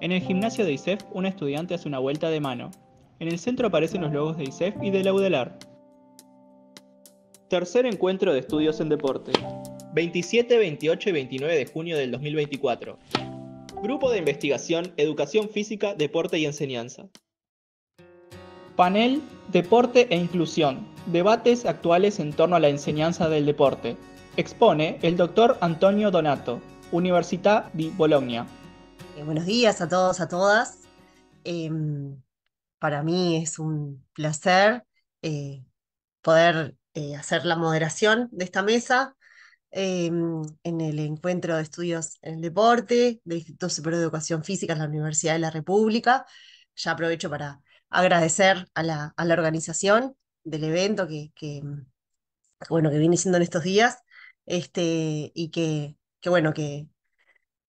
En el gimnasio de ISEF, un estudiante hace una vuelta de mano. En el centro aparecen los logos de ISEF y de Laudelar. Tercer encuentro de estudios en deporte. 27, 28 y 29 de junio del 2024. Grupo de investigación, educación física, deporte y enseñanza. Panel Deporte e Inclusión. Debates actuales en torno a la enseñanza del deporte. Expone el doctor Antonio Donato, Università di Bologna. Eh, buenos días a todos, a todas. Em, para mí es un placer eh, poder eh, hacer la moderación de esta mesa em, en el encuentro de estudios en deporte del Instituto Superior de Educación Física de la Universidad de la República. Ya aprovecho para agradecer a la, organización del evento que, bueno, que viene siendo en estos días este, y que bueno, que,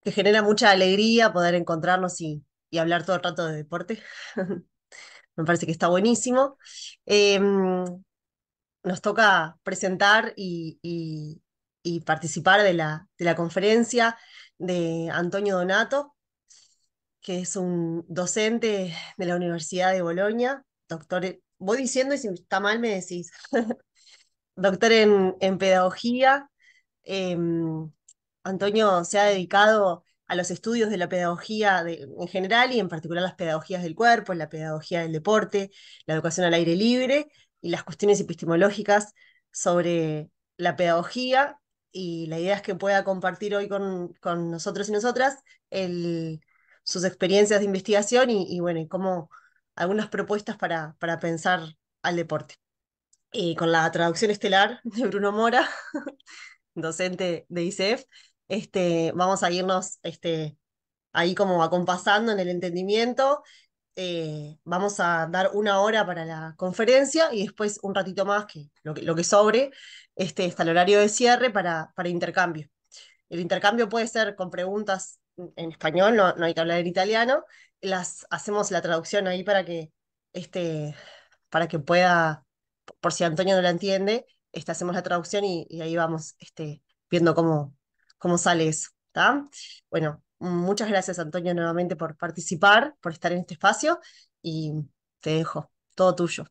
que genera mucha alegría poder encontrarnos y, y hablar todo el rato de deporte. Me parece que está buenísimo. Em, nos toca presentar y, participar de la, de la, conferencia de Antonio Donato, que es un docente de la Universidad de Bolonia, doctor, voy diciendo y si está mal me decís, doctor en, en pedagogía, em, Antonio se ha dedicado a los estudios de la pedagogía en general y en particular las pedagogías del cuerpo, la pedagogía del deporte, la educación al aire libre y las cuestiones epistemológicas sobre la pedagogía. Y la idea es que pueda compartir hoy con, nosotros y nosotras sus experiencias de investigación y, bueno, cómo algunas propuestas para, para pensar al deporte. Y eh, con la traducción estelar de Bruno Mora, docente de ICEF, este, vamos a irnos este, ahí como acompasando en el entendimiento. Eh, vamos a dar una hora para la conferencia y después un ratito más, que lo que, sobre, este, el horario de cierre para, intercambio. El intercambio puede ser con preguntas en español, no, hay que hablar en italiano. Las, hacemos la traducción ahí para que, este, para que pueda, por si Antonio no la entiende, hacemos la traducción y, ahí vamos viendo cómo, cómo sale eso. ¿tá? Bueno, muchas gracias Antonio nuevamente por participar, por estar en este espacio y te dejo todo tuyo.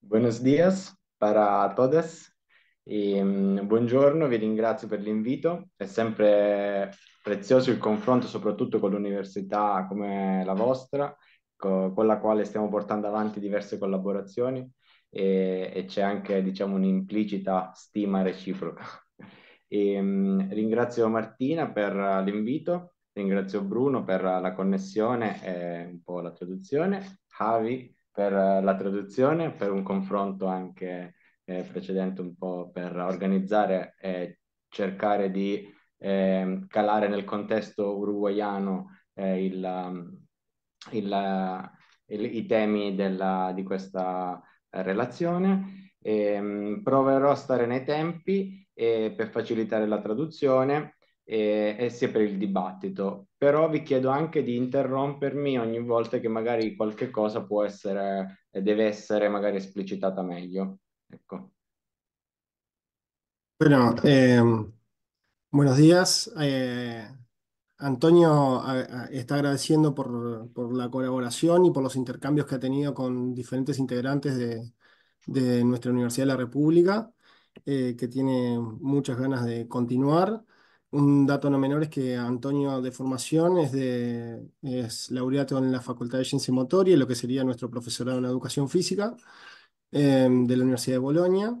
Buenos días para todos. E, mm, buongiorno, vi ringrazio per l'invito, è sempre prezioso il confronto soprattutto con l'università come la vostra, co con la quale stiamo portando avanti diverse collaborazioni e, e c'è anche diciamo un'implicita stima reciproca. E, mh, ringrazio Martina per eh, l'invito, ringrazio Bruno per eh, la connessione e un po' la traduzione, Javi per eh, la traduzione, per un confronto anche eh, precedente un po' per organizzare e cercare di eh, calare nel contesto uruguaiano eh, il, il, il, i temi della, di questa relazione. E, mh, proverò a stare nei tempi eh, per facilitare la traduzione eh, e sia per il dibattito. Però vi chiedo anche di interrompermi ogni volta che magari qualche cosa può essere, eh, deve essere magari esplicitata meglio. Ecco. Bueno, eh, buenos días. Eh, Antonio a, a, está agradeciendo por, por, la colaboración y por los intercambios que ha tenido con diferentes integrantes de, de nuestra Universidad de la República. Eh, que tiene muchas ganas de continuar. Un dato no menor es que Antonio de formación es, de, es laureato en la Facultad de Ciencia Motoria, lo que sería nuestro profesorado en Educación Física eh, de la Universidad de Bolonia.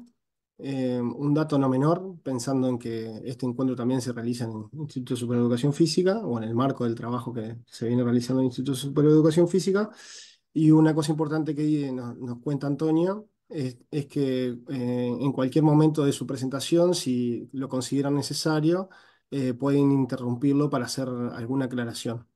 Eh, un dato no menor, pensando en que este encuentro también se realiza en el Instituto de Supereducación Física o en el marco del trabajo que se viene realizando en el Instituto de Supereducación Física. Y una cosa importante que nos cuenta Antonio es, es que eh, en cualquier momento de su presentación, si lo consideran necesario, eh, pueden interrumpirlo para hacer alguna aclaración.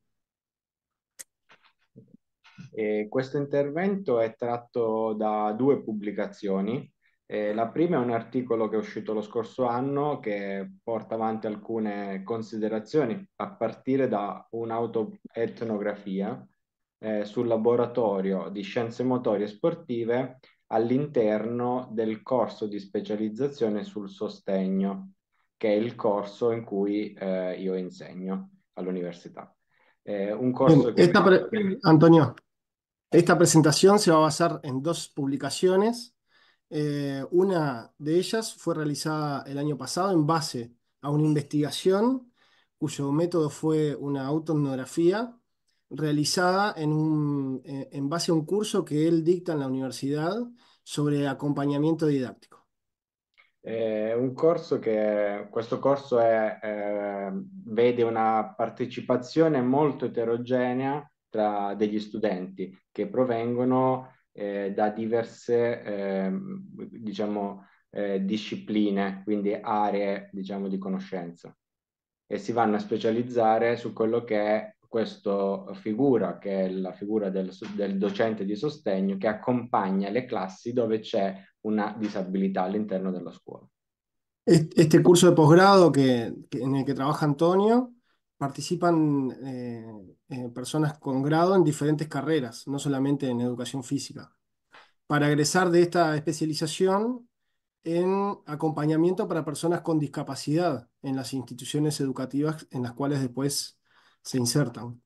Eh, questo intervento è tratto da due pubblicazioni. Eh, la prima è un articolo che è uscito lo scorso anno che porta avanti alcune considerazioni a partire da un'autoetnografia eh, sul laboratorio di scienze motorie sportive all'interno del corso di specializzazione sul sostegno, che è il corso in cui eh, io insegno all'università. Eh, un corso Antonio, esta presentación se va a basar en dos publicaciones. Eh, una de ellas fue realizada el año pasado en base a una investigación cuyo método fue una autoetnografía realizada en, un, en base a un curso que él dicta en la universidad sobre accompagnamento didattico. Eh, un corso che, questo corso è, eh, vede una partecipazione molto eterogenea tra degli studenti che provengono eh, da diverse, ehm, diciamo, eh, discipline, quindi aree, diciamo, di conoscenza e si vanno a specializzare su quello che è esta figura que è la figura del, docente di sostegno che accompagna le classi dove c'è una disabilità de la escuela. Este curso de posgrado que, en el que trabaja Antonio, participan eh, eh, personas con grado en diferentes carreras, no solamente en educación física, para egresar de esta especialización en acompañamiento para personas con discapacidad en las instituciones educativas en las cuales después si insertano.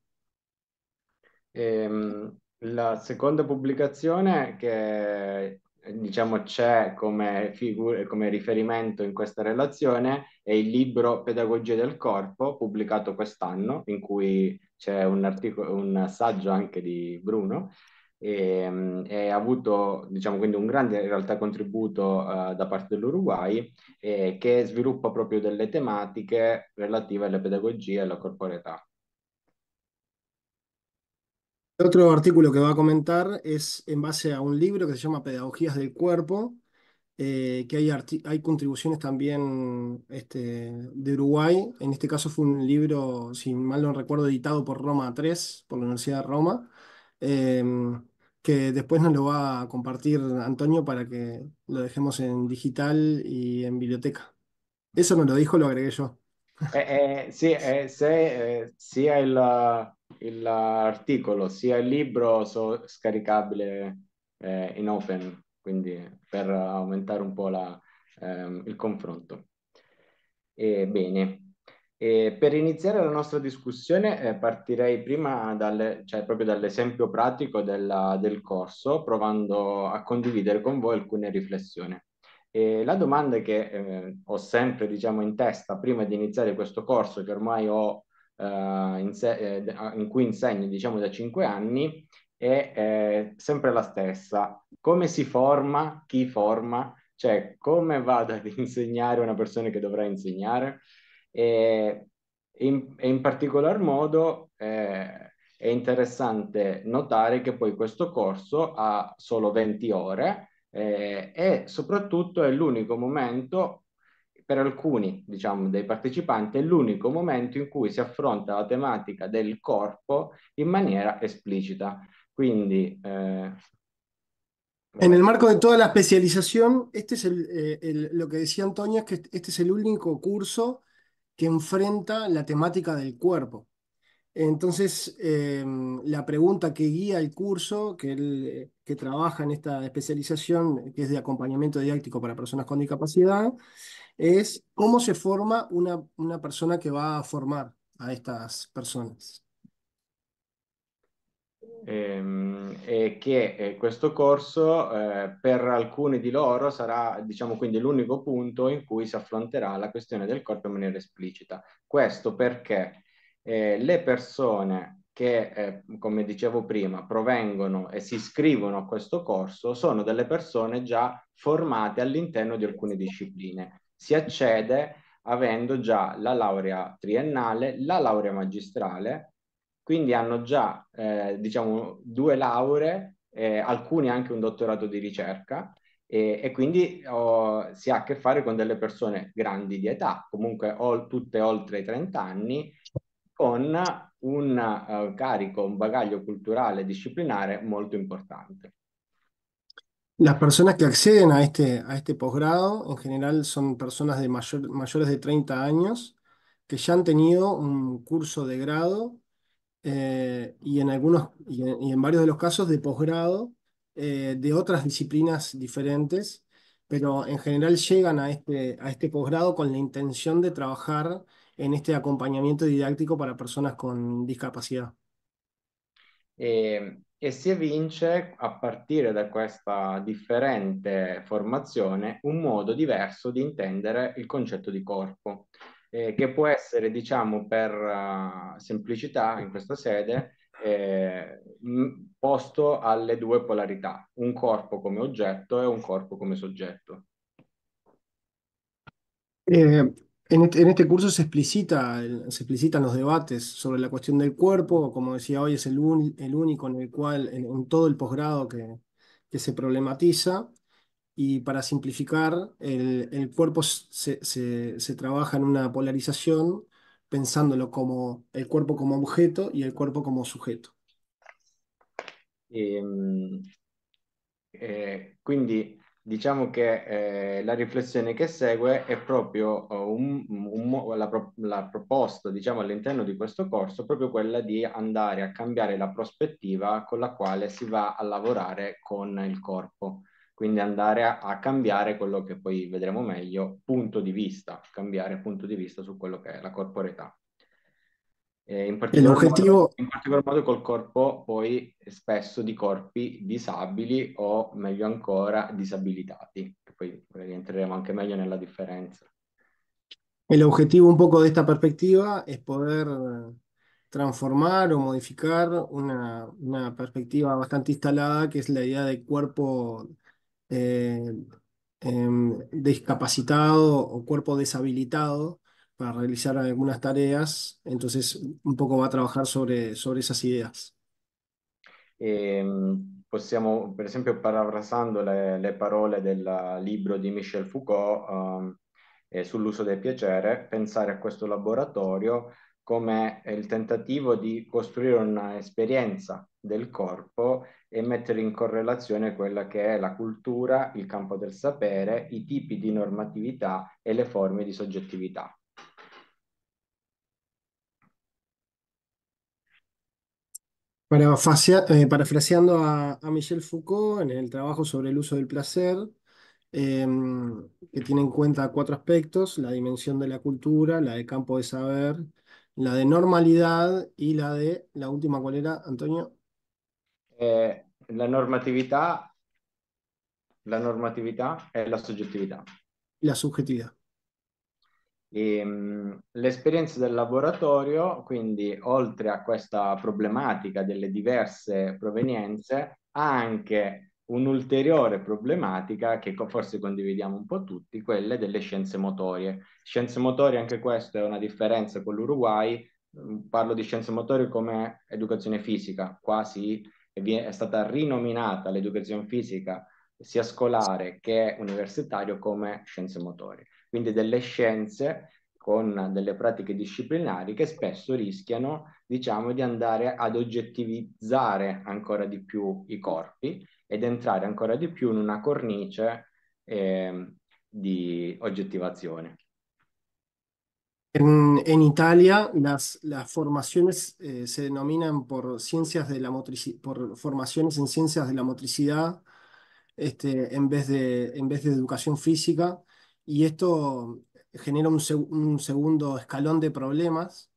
Ehm, la seconda pubblicazione che diciamo c'è come, figu- come riferimento in questa relazione è il libro Pedagogia del corpo pubblicato quest'anno in cui c'è un, articolo, un saggio anche di Bruno e, ehm, e, ha avuto diciamo quindi un grande in realtà contributo uh, da parte dell'Uruguay eh, che sviluppa proprio delle tematiche relative alla pedagogia e alla corporeità. Otro artículo que va a comentar es en base a un libro que se llama Pedagogías del Cuerpo, eh, que hay, hay contribuciones también este, de Uruguay. En este caso fue un libro, si mal no recuerdo, editado por Roma 3, por la Universidad de Roma, em, que después nos lo va a compartir Antonio para que lo dejemos en digital y en biblioteca. Eso no lo dijo, lo agregué yo. Eh, eh, sí, sí, sí, hay la l'articolo sia il libro sono scaricabile eh, in open, quindi per aumentare un po' la, ehm, il confronto. E, bene, e per iniziare la nostra discussione eh, partirei prima dal, cioè proprio dall'esempio pratico della, del corso, provando a condividere con voi alcune riflessioni. E la domanda che eh, ho sempre diciamo, in testa prima di iniziare questo corso, che ormai ho eh, in, se- eh, in, cui insegno diciamo da cinque anni è sempre la stessa. Come si forma? Chi forma? Cioè come vado ad insegnare una persona che dovrà insegnare? E in, in particolar modo eh, è interessante notare che poi questo corso ha solo 20 ore eh, e soprattutto è l'unico momento algunos alcuni diciamo, dei partecipanti el único momento in cui se affronta la temática del corpo in manera explícita. Quindi... Eh, en el marco de toda la especialización, este es eh, lo que decía Antonio es que este es el único curso que enfrenta la temática del cuerpo. Entonces, eh, la pregunta que guía el curso, que, que trabaja en esta especialización, que es de acompañamiento didáctico para personas con discapacidad, es cómo se forma una, una persona que va a formar a estas personas. Ehm, e che eh, questo corso eh, per alcuni di loro sarà diciamo quindi l'unico punto in cui si affronterà la questione del corpo in maniera esplicita. Questo perché eh, le persone che, come dicevo prima, provengono e si iscrivono a questo corso sono delle persone già formate all'interno di alcune discipline si accede avendo già la laurea triennale, la laurea magistrale, quindi hanno già eh, diciamo due lauree, eh, alcuni anche un dottorato di ricerca e, e quindi oh, si ha a che fare con delle persone grandi di età, comunque o, tutte oltre i 30 anni, con un uh, carico, un bagaglio culturale e disciplinare molto importante. Las personas que acceden a este, a este posgrado en general son personas de mayores de 30 años que ya han tenido un curso de grado eh, y, en algunos, varios de los casos de posgrado eh, de otras disciplinas diferentes, pero en general llegan a este, a este posgrado con la intención de trabajar en este acompañamiento didáctico para personas con discapacidad. Eh, e si evince a partire da questa differente formazione un modo diverso di intendere il concetto di corpo, eh, che può essere, diciamo, per uh, semplicità in questa sede, eh, posto alle due polarità, un corpo come oggetto e un corpo come soggetto. Eh, Este, en este, curso se explicita, se explicitan los debates sobre la cuestión del cuerpo, como decía hoy, es el, único en el cual, en, todo el posgrado que, se problematiza. Y para simplificar, el, cuerpo se, trabaja en una polarización pensándolo como el cuerpo como objeto y el cuerpo como sujeto. Em, eh, diciamo che eh, la riflessione che segue è proprio eh, un, un, la, la, proposta diciamo, all'interno di questo corso, proprio quella di andare a cambiare la prospettiva con la quale si va a lavorare con il corpo, quindi andare a, a cambiare quello che poi vedremo meglio, punto di vista, cambiare punto di vista su quello che è la corporeità. Eh, in, particolar modo, in, particolar modo, col corpo poi spesso di corpi disabili o meglio ancora disabilitati, que poi rientreremo anche meglio nella differenza. El objetivo un po' di questa perspectiva è poter eh, trasformare o modificare una, una perspectiva bastante instalada che è la idea de cuerpo eh, eh, discapacitado o cuerpo deshabilitado para realizar algunas tareas, entonces un poco va a trabajar sobre, sobre esas ideas. E possiamo, per esempio, parafrasando le, le, parole del libro di Michel Foucault um, eh, sull'uso del piacere, pensare a questo laboratorio come il tentativo di costruire un'esperienza del corpo e mettere in correlazione quella che è la cultura, il campo del sapere, i tipi di normatività e le forme di soggettività. Eh, parafraseando a, Michel Foucault en el trabajo sobre el uso del placer, em, que tiene en cuenta cuatro aspectos, la dimensión de la cultura, la de campo de saber, la de normalidad y la de, la última, ¿cuál era, Antonio? Eh, la normatividad la normatividad es la subjetividad. La subjetividad. Ehm, l'esperienza del laboratorio, quindi oltre a questa problematica delle diverse provenienze, ha anche un'ulteriore problematica che forse condividiamo un po' tutti, quelle delle scienze motorie. Scienze motorie, anche questa è una differenza con l'Uruguay, mm, parlo di scienze motorie come educazione fisica, quasi è stata rinominata l'educazione fisica sia scolare che universitario come scienze motorie quindi delle scienze con delle pratiche disciplinari che spesso rischiano, diciamo, di andare ad oggettivizzare ancora di più i corpi ed entrare ancora di più in una cornice eh, di oggettivazione. En, en Italia las, las formaciones eh, se denominan por ciencias de la motricidad, por formaciones en ciencias de la motricidad, este, en vez de, en vez de educación física, y esto genera un, segundo escalón de problemas,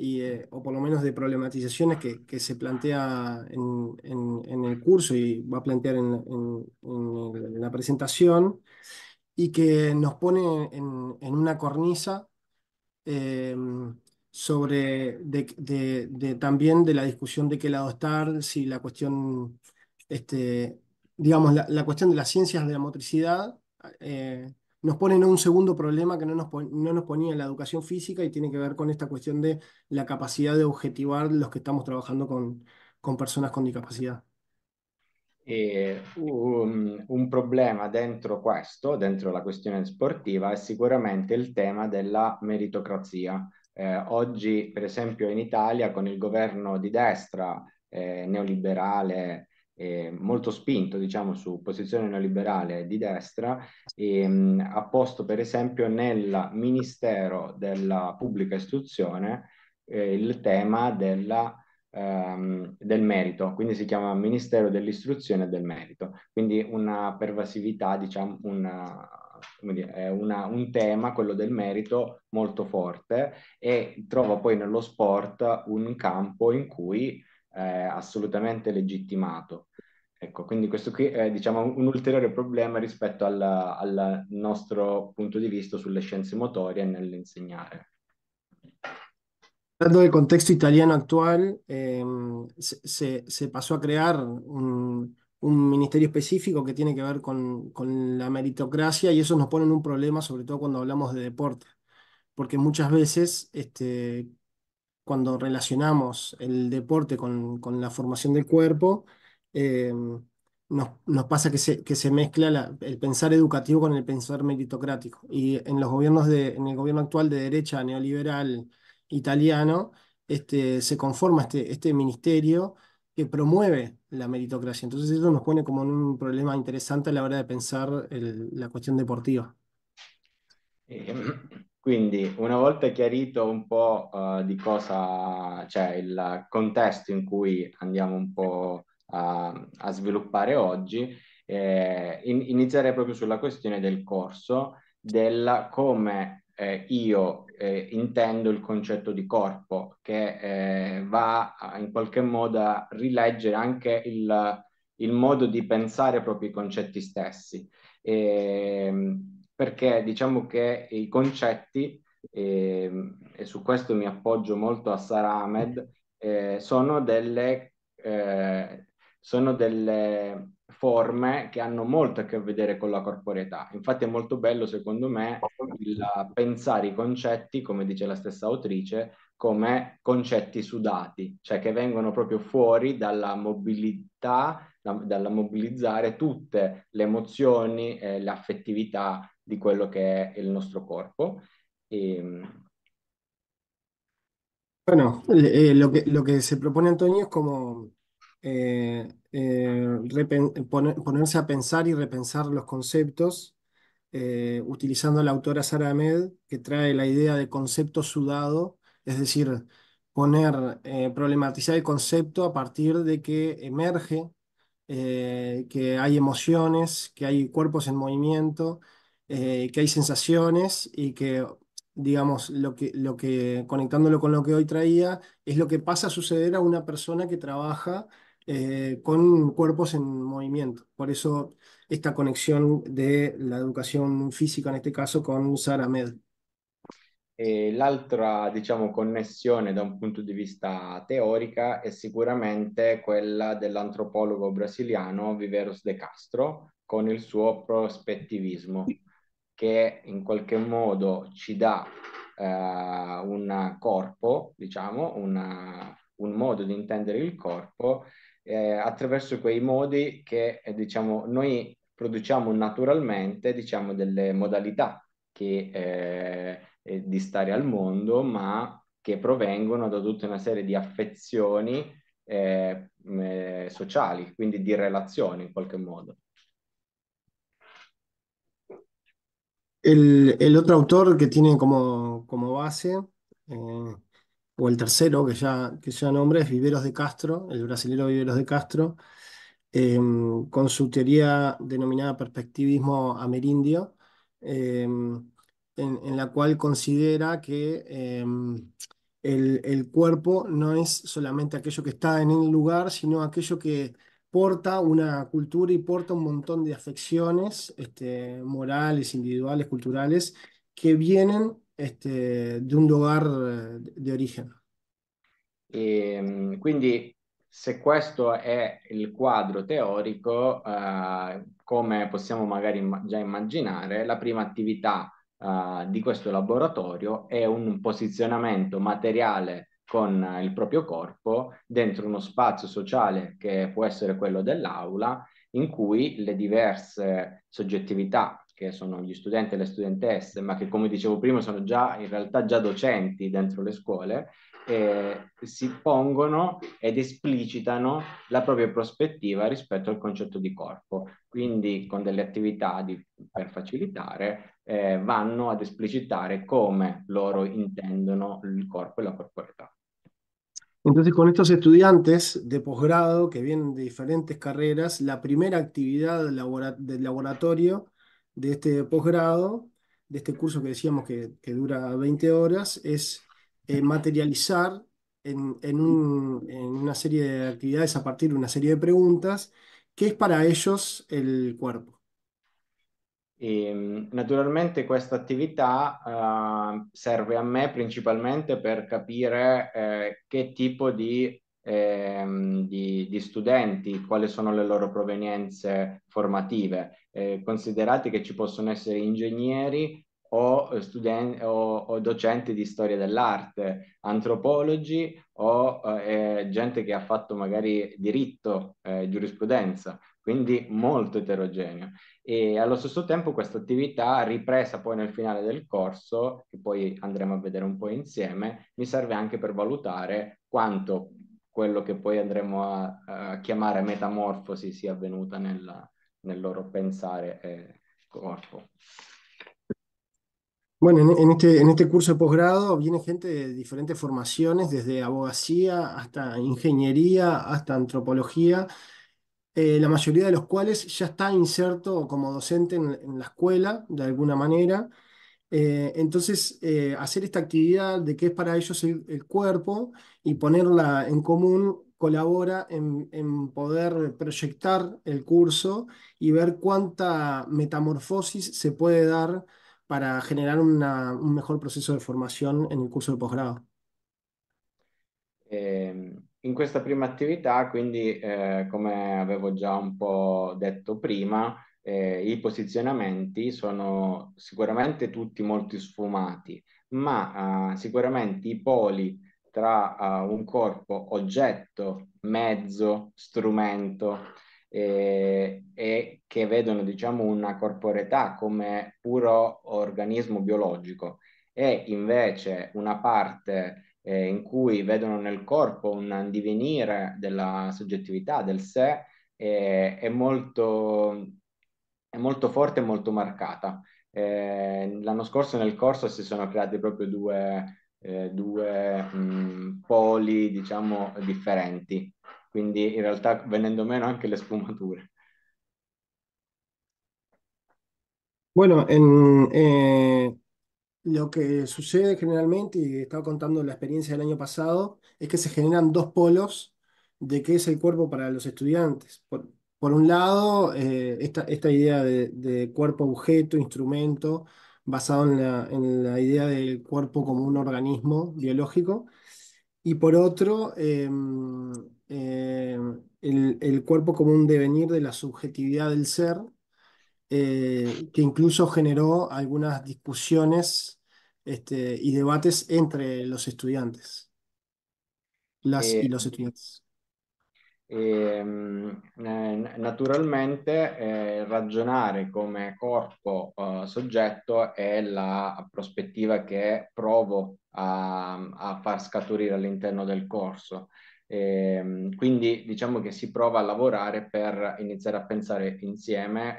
y, eh, o por lo menos de problematizaciones que, se plantea en, el curso y va a plantear en, la presentación, y que nos pone en, una cornisa eh, sobre de, también de la discusión de qué lado estar, si la cuestión, este, digamos, la, cuestión de las ciencias de la motricidad. Eh, nos ponen un segundo problema que no nos, ponía la educación física y tiene que ver con esta cuestión de la capacidad de objetivar los que estamos trabajando con, con personas con discapacidad. Eh, un, problema dentro esto, dentro la cuestión sportiva, es sicuramente il tema della meritocrazia. meritocracia. Eh, oggi, per esempio, in Italia con il governo di destra neoliberal, eh, neoliberale eh, molto spinto diciamo, su posizione neoliberale di destra e, ehm, ha posto per esempio nel Ministero della Pubblica Istruzione eh, il tema della, ehm, del merito, quindi si chiama Ministero dell'Istruzione e del Merito, quindi una pervasività, diciamo, una, dire, una, un tema, quello del merito, molto forte e trova poi nello sport un campo in cui eh, assolutamente legittimato. Ecco, quindi questo qui è diciamo, un ulteriore problema rispetto al, al nostro punto di vista sulle scienze motorie nell'insegnare. Hablando del contexto italiano attuale, eh, se, se, pasó a creare un, un, ministerio específico que tiene que ver con, con, la meritocracia e eso nos pone un problema, soprattutto quando cuando di de deporte, perché muchas veces este, cuando relacionamos el deporte con, con la formación del cuerpo, eh, nos, pasa que se, que se mezcla el pensar educativo con el pensar meritocrático. Y en los gobiernos en el gobierno actual de derecha neoliberal italiano, este, se conforma este, este ministerio que promueve la meritocracia. Entonces eso nos pone como un problema interesante a la hora de pensar la cuestión deportiva. Eh, Quindi una volta chiarito un po' uh, di cosa, cioè il contesto in cui andiamo un po' a, a sviluppare oggi, eh, in, inizierei proprio sulla questione del corso, del come eh, io eh, intendo il concetto di corpo, che eh, va in qualche modo a rileggere anche il, il modo di pensare proprio i concetti stessi. E, ehm, perché diciamo che i concetti, eh, e su questo mi appoggio molto a Sara Ahmed, eh, sono, delle, eh, sono delle forme che hanno molto a che vedere con la corporeità. Infatti è molto bello, secondo me, il pensare i concetti, come dice la stessa autrice, come concetti sudati, cioè che vengono proprio fuori dalla mobilità, da, dalla mobilizzare tutte le emozioni, eh, affettività, di lo que es il nostro Bueno, lo que, se propone Antonio es como eh, eh, ponerse a pensar y repensar los conceptos, eh, utilizando la autora Sara Ahmed, que trae la idea de concepto sudado, es decir, poner, problematizar el concepto a partir de que emerge, que hay emociones, que hay cuerpos en movimiento, eh, que hay sensaciones y que, digamos, lo que, lo que, conectándolo con lo que hoy traía, es lo que pasa a suceder a una persona que trabaja eh, con cuerpos en movimiento. Por eso esta conexión de la educación física, en este caso, con Sara Med. Eh, l'altra diciamo, connessione da un punto de vista teorica è sicuramente quella antropólogo brasiliano Viveros de Castro con el suo prospettivismo. che in qualche modo ci dà eh, un corpo, diciamo, una, un modo di intendere il corpo eh, attraverso quei modi che eh, diciamo, noi produciamo naturalmente diciamo, delle modalità che, eh, eh, di stare al mondo, ma che provengono da tutta una serie di affezioni eh, sociali, quindi di relazioni in qualche modo. El, otro autor que tiene como, base, eh, o el tercero que ya, que ya nombre es Viveros de Castro, el brasilero Viveros de Castro, em, con su teoría denominada perspectivismo amerindio, em, en, la cual considera que em, el, el cuerpo no es solamente aquello que está en el lugar, sino aquello que porta una cultura y porta un montón de afecciones este, morales, individuales, culturales, que vienen este, de un lugar eh, di origine. E, ehm, quindi, se questo è il quadro teorico, eh, come possiamo magari imma già immaginare, la prima attività eh, di questo laboratorio è un posizionamento materiale con il proprio corpo dentro uno spazio sociale che può essere quello dell'aula, in cui le diverse soggettività che sono gli studenti e le studentesse, ma che come dicevo prima sono già in realtà già docenti dentro le scuole, eh, si pongono ed esplicitano la propria prospettiva rispetto al concetto di corpo. Quindi con delle attività di, per facilitare eh, vanno ad esplicitare come loro intendono il corpo e la corporeità. Entonces, con estos estudiantes de posgrado que vienen de diferentes carreras, la primera actividad del laboratorio de este posgrado, de este curso que decíamos que, dura 20 horas, es eh, materializar en, en, una serie de actividades a partir de una serie de preguntas, que es para ellos el cuerpo. E, ehm, naturalmente questa attività eh, serve a me principalmente per capire eh, che tipo di, eh, di, di, studenti, quali sono le loro provenienze formative, eh, considerate che ci possono essere ingegneri o, eh, studen- o, o docenti di storia dell'arte, antropologi o eh, gente che ha fatto magari diritto, giurisprudenza quindi molto eterogeneo. E allo stesso tempo questa attività, ripresa poi nel finale del corso, che poi andremo a vedere un po' insieme, mi serve anche per valutare quanto quello che poi andremo a, a chiamare metamorfosi sia avvenuta nella, nel loro pensare e corpo. Bueno, en, este, en este curso de posgrado viene gente de diferentes formaciones, desde abogacía hasta ingeniería, hasta antropología. Eh, la mayoría de los cuales ya está inserto como docente en, la escuela, de alguna manera. Eh, entonces, eh, hacer esta actividad de qué es para ellos el, cuerpo y ponerla en común colabora en, poder proyectar el curso y ver cuánta metamorfosis se puede dar para generar un mejor proceso de formación en el curso de posgrado. Em, in questa prima attività, quindi eh, come avevo già un po' detto prima, eh, i posizionamenti sono sicuramente tutti molto sfumati, ma eh, sicuramente i poli tra ah, un corpo oggetto, mezzo, strumento e che vedono diciamo una corporeità come puro organismo biologico e invece una parte eh, in cui vedono nel corpo un divenire della soggettività, del sé, eh, è, molto, è molto forte e molto marcata. Eh, l'anno scorso nel corso si sono creati proprio due, eh, due mh, poli, diciamo, differenti, quindi in realtà venendo meno anche le sfumature. Bueno, en, eh, lo que sucede generalmente, y estaba contando la experiencia del año pasado, es que se generan dos polos de qué es el cuerpo para los estudiantes. Por, un lado, eh, esta, idea de, cuerpo, objeto, instrumento, basado en la, idea del cuerpo como un organismo biológico, y por otro, em, em, el, el, cuerpo como un devenir de la subjetividad del ser, eh, que incluso generó algunas discusiones este, y debates entre los estudiantes, las eh, y los eh, estudiantes. Ehm, naturalmente eh, ragionare come corpo eh, soggetto è la prospettiva che provo a, a far scaturire all'interno del corso. E, ehm, quindi diciamo che si prova a lavorare per iniziare a pensare insieme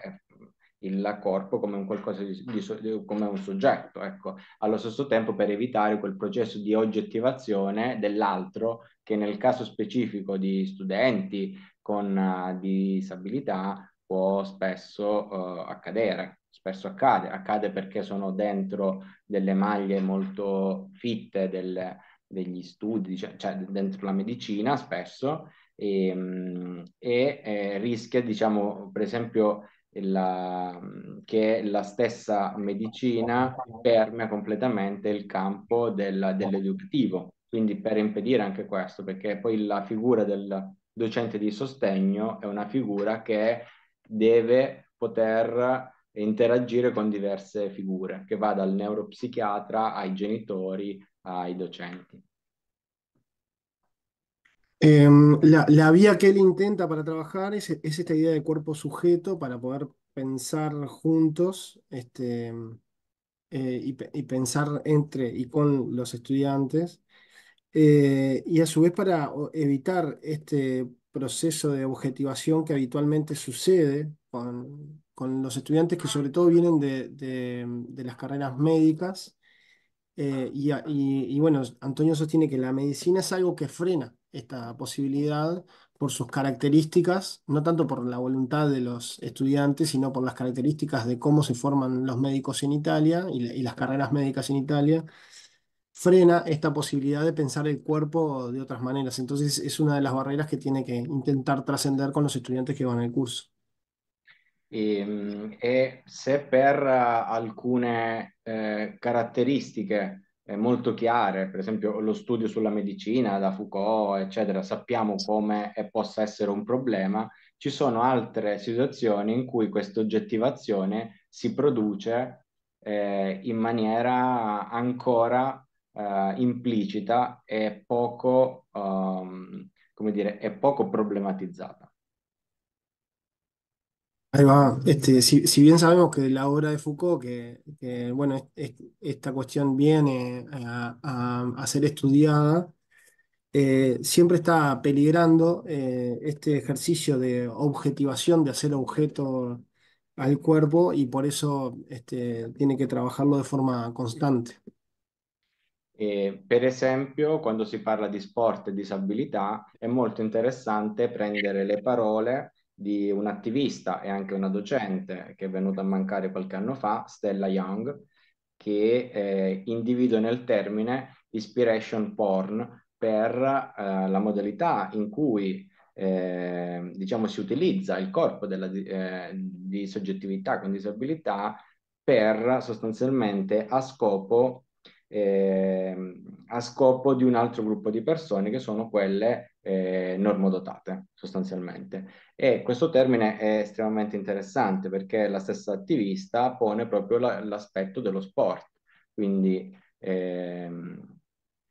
il corpo come un, di, di, come un soggetto, ecco. allo stesso tempo per evitare quel processo di oggettivazione dell'altro che nel caso specifico di studenti con uh, disabilità può spesso uh, accadere, spesso accade, accade perché sono dentro delle maglie molto fitte del, degli studi, cioè, cioè dentro la medicina spesso e, ehm, e eh, rischia diciamo per esempio la, che la stessa medicina permea completamente il campo del, dell'educativo. Quindi per impedire anche questo, perché poi la figura del docente di sostegno è una figura che deve poter interagire con diverse figure, che va dal neuropsichiatra ai genitori ai docenti. Em, la, vía que él intenta para trabajar es, esta idea de cuerpo sujeto para poder pensar juntos este, em, eh, y, pensar entre y con los estudiantes eh, y a su vez para evitar este proceso de objetivación que habitualmente sucede con, los estudiantes que sobre todo vienen de, em, las carreras médicas. Eh, y bueno, Antonio sostiene que la medicina es algo que frena esta posibilidad por sus características, no tanto por la voluntad de los estudiantes, sino por las características de cómo se forman los médicos en Italia y, las carreras médicas en Italia, frena esta posibilidad de pensar el cuerpo de otras maneras. Entonces es una de las barreras que tiene que intentar trascender con los estudiantes que van al curso. Em, e se per alcune características eh, caratteristiche molto chiare, per esempio lo studio sulla medicina da Foucault, eccetera, sappiamo come possa essere un problema, ci sono altre situazioni in cui questa oggettivazione si produce eh, in maniera ancora eh, implicita e poco, um, come dire, e poco problematizzata. Ahí va. Este, si, bien sabemos que la obra de Foucault, que, bueno, esta cuestión viene a, ser estudiada, eh, siempre está peligrando eh, este ejercicio de objetivación, de hacer objeto al cuerpo y por eso este, tiene que trabajarlo de forma constante. Eh, por ejemplo, cuando se habla de di sport de disabilidad, es muy interesante prendere le parole di un'attivista e anche una docente che è venuta a mancare qualche anno fa, Stella Young, che eh, individua nel termine inspiration porn per eh, la modalità in cui eh, diciamo, si utilizza il corpo della, di eh, soggettività con disabilità per sostanzialmente a scopo, ehm, a scopo di un altro gruppo di persone che sono quelle eh, normodotate sostanzialmente. E questo termine è estremamente interessante perché la stessa attivista pone proprio la, l'aspetto dello sport, quindi ehm,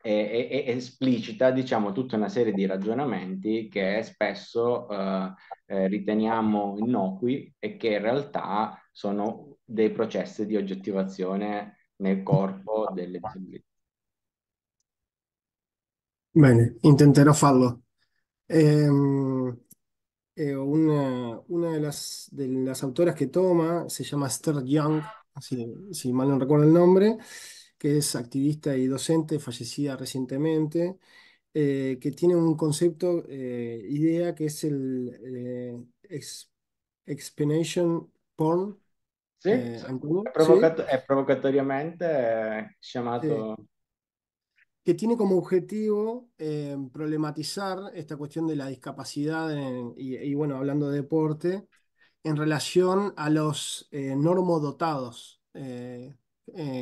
è, è, è esplicita diciamo, tutta una serie di ragionamenti che spesso eh, eh riteniamo innocui e che in realtà sono dei processi di oggettivazione nel corpo delle disabilità. Bene, intenterò hacerlo. Em, eh, una, una de las, de las autoras que toma se llama Esther Young, si, mal no recuerdo el nombre, que es activista y docente, fallecida recientemente, eh, que tiene un concepto, eh, idea, que es el explanation porn. Sí, es provocatoriamente llamado que tiene como objetivo eh, problematizar esta cuestión de la discapacidad y, bueno, hablando de deporte, en relación a los eh, normodotados, eh,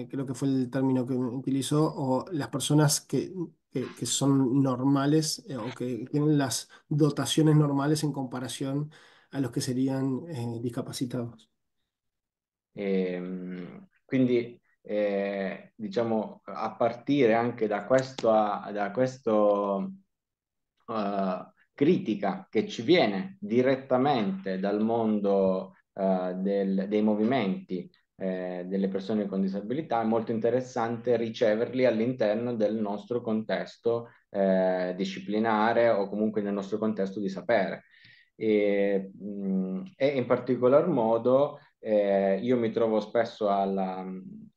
creo que fue el término que utilizó, o las personas que, son normales o que tienen las dotaciones normales en comparación a los que serían discapacitados. Em, quindi eh, diciamo, a partire anche da, questo, da questo uh, critica che ci viene direttamente dal mondo uh, del, dei movimenti eh, delle persone con disabilità, è molto interessante riceverli all'interno del nostro contesto eh, disciplinare o comunque nel nostro contesto di sapere. E, mh, mm, e in particolar modo eh, io mi trovo spesso alla,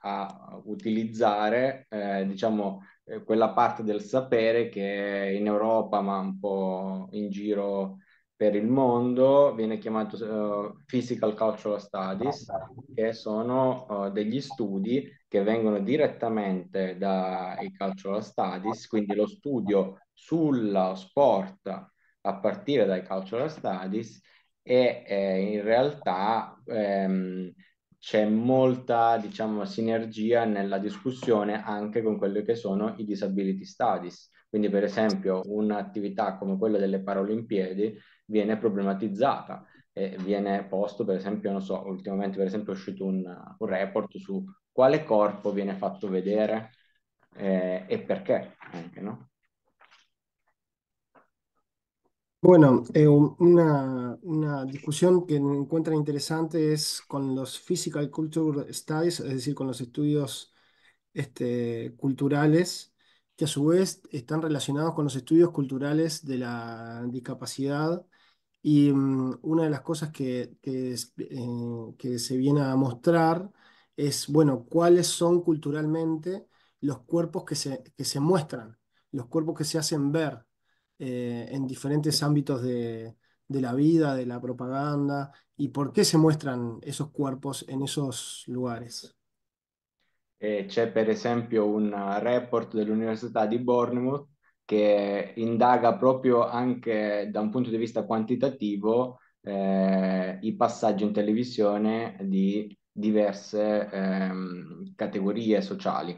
a utilizzare, eh, diciamo, eh, quella parte del sapere che in Europa, ma un po' in giro per il mondo, viene chiamato uh, Physical Cultural Studies, che sono uh, degli studi che vengono direttamente dai Cultural Studies, quindi lo studio sullo sport a partire dai Cultural Studies e eh, in realtà ehm, c'è molta, diciamo, sinergia nella discussione anche con quelli che sono i disability studies. Quindi, per esempio, un'attività come quella delle parole Paralimpiadi viene problematizzata e viene posto, per esempio, non so, ultimamente per esempio è uscito un, un report su quale corpo viene fatto vedere eh, e perché anche, no? Bueno, eh, una, discusión que encuentran interesante es con los Physical Culture Studies, es decir, con los estudios este, culturales, que a su vez están relacionados con los estudios culturales de la discapacidad. Y mm, una de las cosas que, que eh, que se viene a mostrar es, bueno, cuáles son culturalmente los cuerpos que se muestran, los cuerpos que se hacen ver. eh, en diferentes ámbitos de, de la vida, de la propaganda y por qué se muestran esos cuerpos en esos lugares. E eh, c'è per esempio un report dell'Università di Bournemouth che indaga proprio anche da un punto di vista quantitativo eh, i passaggi in televisione di diverse eh, categorie sociali,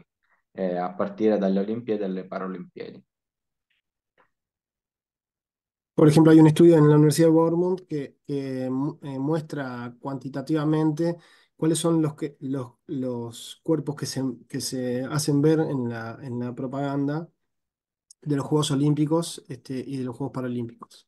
eh, a partire dalle Olimpiadi e dalle Paralimpiadi. Por ejemplo, hay un estudio en la Universidad de Bournemouth que, mm, eh, muestra cuantitativamente cuáles son los, los, cuerpos que se, que se hacen ver en la, en la propaganda de los Juegos Olímpicos este, y de los Juegos Paralímpicos.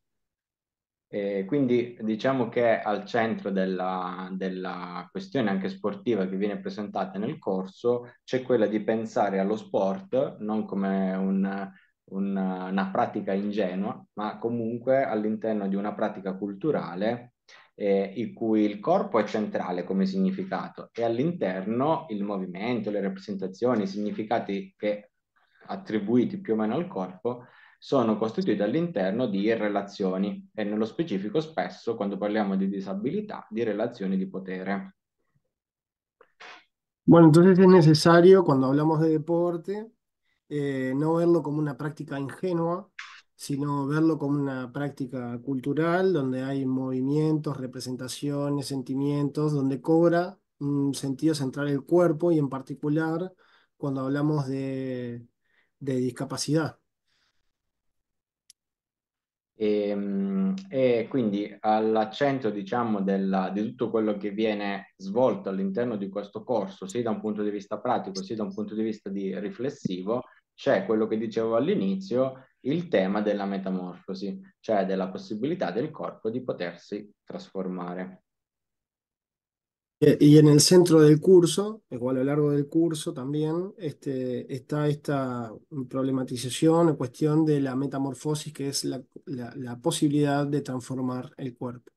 Eh, quindi diciamo che al centro della, della, questione anche sportiva che viene presentata nel corso c'è quella di pensare allo sport non come un, una, una pratica ingenua, ma comunque all'interno di una pratica culturale eh, in cui il corpo è centrale come significato e all'interno il movimento, le rappresentazioni, i significati che attribuiti più o meno al corpo sono costituiti all'interno di relazioni e nello specifico spesso quando parliamo di disabilità di relazioni di potere. Bueno, entonces es necesario cuando hablamos de deporte Eh, no verlo como una práctica ingenua, sino verlo como una práctica cultural donde hay movimientos, representaciones, sentimientos, donde cobra un sentido central el cuerpo y en particular cuando hablamos de discapacidad. E, ehm, e, quindi all'accento diciamo della, di tutto quello che viene svolto all'interno di questo corso sia da un punto di vista pratico sia da un punto di vista di riflessivo c'è quello che dicevo all'inizio il tema della metamorfosi cioè della possibilità del corpo di potersi trasformare eh, y en el centro del curso, o a lo largo del curso también, este, está esta problematización o cuestión de la metamorfosis, que es la, la, la possibilità di trasformare il corpo.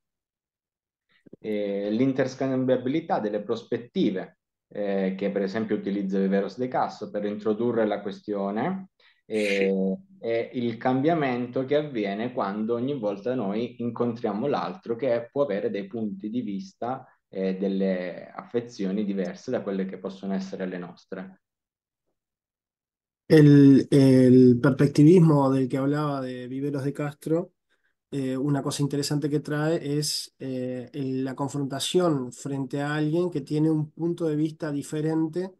Eh, l'interscambiabilità delle prospettive, eh, che per esempio utilizza Viveros De Casso per introdurre la questione, eh, è il cambiamento che avviene quando ogni volta noi incontriamo l'altro che può avere dei punti di vista de delle affezioni diverse da quelle che possono essere le El, perspectivismo del que hablaba de Viveros de Castro, eh, una cosa interesante que trae es eh, la confrontación frente a alguien que tiene un punto de vista diferente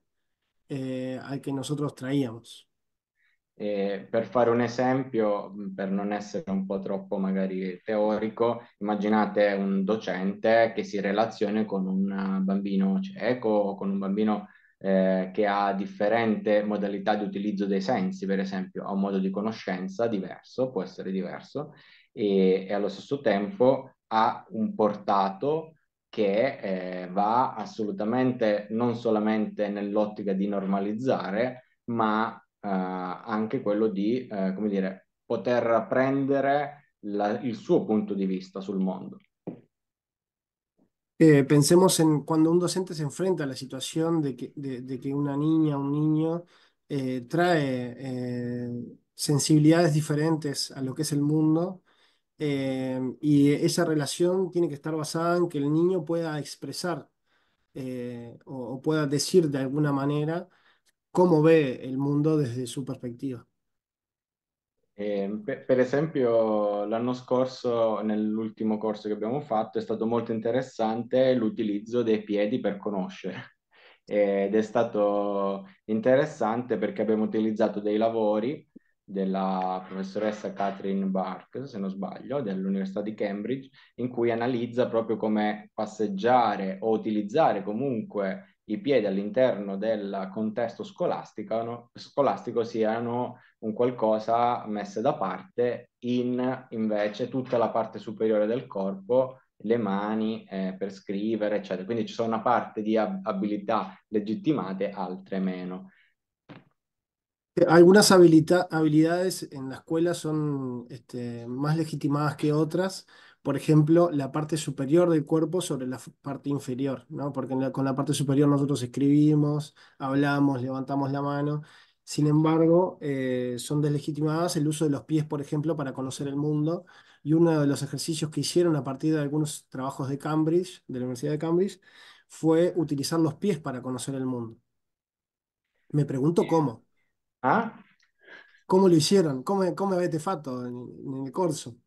eh, al que nosotros traíamos. Eh, per fare un esempio, per non essere un po' troppo magari teorico, immaginate un docente che si relaziona con un eh, bambino cieco o con un bambino eh, che ha differente modalità di utilizzo dei sensi, per esempio, ha un modo di conoscenza diverso, può essere diverso, e, e allo stesso tempo ha un portato che eh, va assolutamente non solamente nell'ottica di normalizzare, ma Eh, anche quello di, eh, come dire, poter prendere punto de vista sul mondo. mundo. Eh, pensemos en cuando un docente se enfrenta a la situación de que, una niña, o un niño, trae sensibilidades diferentes a lo que es el mundo y esa relación tiene que estar basada en que el niño pueda expresar o, pueda decir de alguna manera cómo ve el mundo desde su perspectiva. Eh, per esempio, l'anno scorso, nell'ultimo corso che abbiamo fatto, è stato molto interessante l'utilizzo dei piedi per conoscere. Ed è stato interessante perché abbiamo utilizzato dei lavori della professoressa Catherine Bark, se non sbaglio, dell'Università di Cambridge, in cui analizza proprio come passeggiare o utilizzare comunque i piedi all'interno del contesto scolastico, no? scolastico siano un qualcosa messo da parte in invece tutta la parte superiore del corpo, le mani eh, per scrivere, eccetera. Quindi ci sono una parte di ab- abilità legittimate, altre meno. Alcune abilità in en la escuela son este, más legitimadas que por ejemplo, la parte superior del cuerpo sobre la parte inferior, Porque con la parte superior nosotros escribimos, hablamos, levantamos la mano. Sin embargo, eh, son deslegitimadas el uso de los pies, por ejemplo, para conocer el mundo. Y uno de los ejercicios que hicieron a partir de algunos trabajos de Cambridge, de la Universidad de Cambridge, fue utilizar los pies para conocer el mundo. Me pregunto cómo. ¿Ah? ¿Cómo lo hicieron? ¿Cómo, cómo este fato en, en el corso?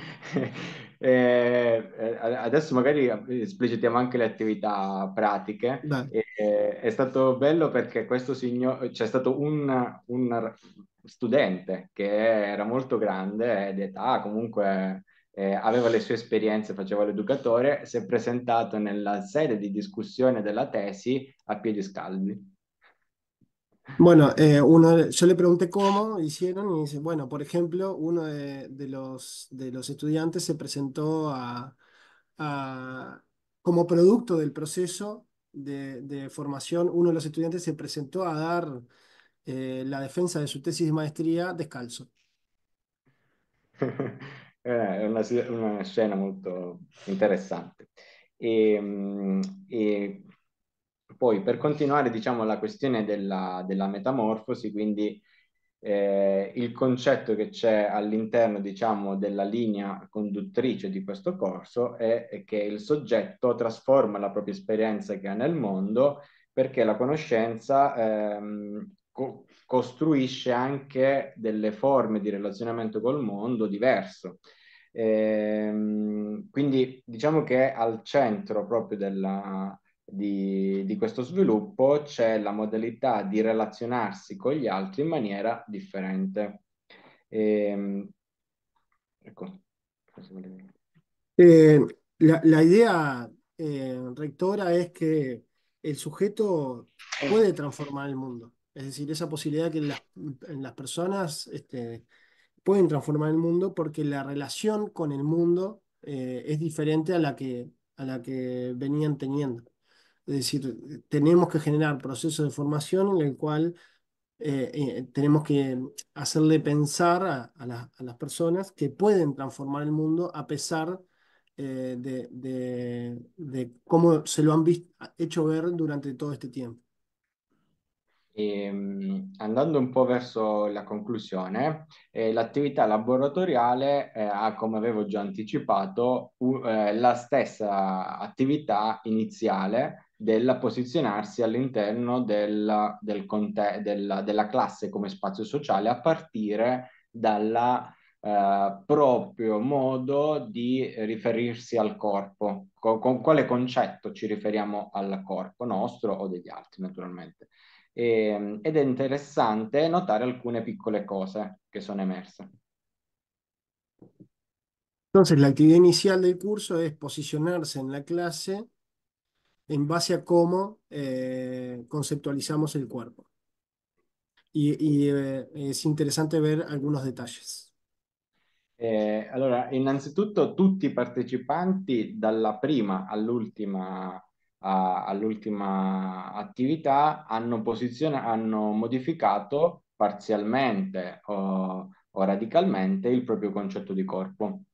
Eh, eh, adesso magari esplicitiamo eh, anche le attività pratiche. Eh, è stato bello perché questo signore, c'è stato un, un, studente che era molto grande, di età comunque eh, aveva le sue esperienze, faceva l'educatore, si è presentato nella sede di discussione della tesi a piedi scaldi. Bueno, eh, uno, yo le pregunté cómo hicieron y dice, bueno, por ejemplo, uno de, los, estudiantes se presentó a, como producto del proceso de, formación, uno de los estudiantes se presentó a dar eh, la defensa de su tesis de maestría descalzo. una, escena muy interesante em, eh, Poi per continuare diciamo la questione della, della metamorfosi, quindi eh, il concetto che c'è all'interno diciamo della linea conduttrice di questo corso è, è che il soggetto trasforma la propria esperienza che ha nel mondo perché la conoscenza ehm, co- costruisce anche delle forme di relazionamento col mondo diverso. Ehm, quindi diciamo che al centro proprio della, de di questo sviluppo c'è la modalità di relazionarsi con gli altri in maniera differente. Ehm, eh, la, la, idea eh, rectora es que el sujeto puede transformar el mundo, es decir, esa posibilidad que las, las personas este, pueden transformar el mundo porque la relación con el mundo eh, es diferente a la que, a la que venían teniendo. Es decir, tenemos que generar procesos de formación en el cual eh, eh, tenemos que hacerle pensar a, las personas que pueden transformar el mundo a pesar eh, de, de, cómo se lo han hecho ver durante todo este tiempo. Em, andando un poco verso la conclusione, l'attività laboratoriale ha, come avevo già anticipato, la stessa attività iniziale della posizionarsi all'interno del, del conte- della, della classe come spazio sociale a partire dal eh, proprio modo di riferirsi al corpo, con, con, quale concetto ci riferiamo al corpo nostro o degli altri naturalmente. E, ehm, ed è interessante notare alcune piccole cose che sono emerse. Entonces, la actividad inicial del curso es posicionarse en la clase en base a cómo eh, conceptualizamos el cuerpo. Y, y eh, es interesante ver algunos detalles. Eh, allora, innanzitutto tutti i partecipanti dalla prima all'ultima all'ultima attività hanno, hanno modificato parzialmente o, o, radicalmente il proprio concetto di corpo.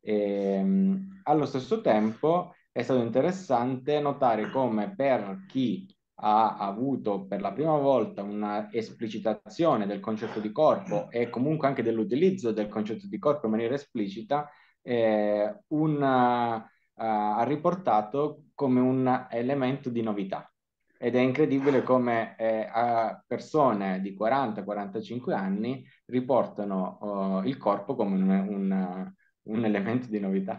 E, ehm, allo stesso tempo è stato interessante notare come per chi ha avuto per la prima volta una esplicitazione del concetto di corpo e comunque anche dell'utilizzo del concetto di corpo in maniera esplicita, eh, una, uh, eh, ha riportato come un elemento di novità. Ed è incredibile come eh, persone di 40-45 anni riportano uh, il corpo come un, un, un elemento di novità.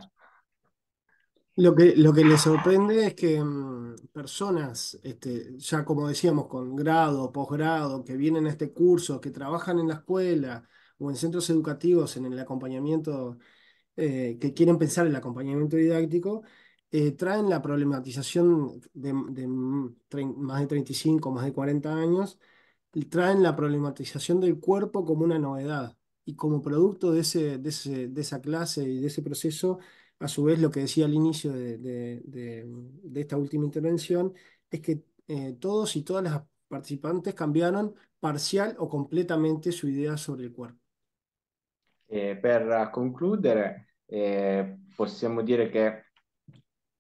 Lo que, lo le sorprende es que mm, personas, este, ya como decíamos, con grado, posgrado, que vienen a este curso, que trabajan en la escuela o en centros educativos en el acompañamiento, eh, que quieren pensar el acompañamiento didáctico, eh, traen la problematización de, mm, más de 35, más de 40 años, traen la problematización del cuerpo como una novedad. Y como producto de esa clase y de ese proceso, a su vez lo que decía al inicio de, de, de, de esta última intervención es que eh, todos y todas las participantes cambiaron parzial o completamente su idea sobre il cuerpo. Eh, per concludere, eh, possiamo dire che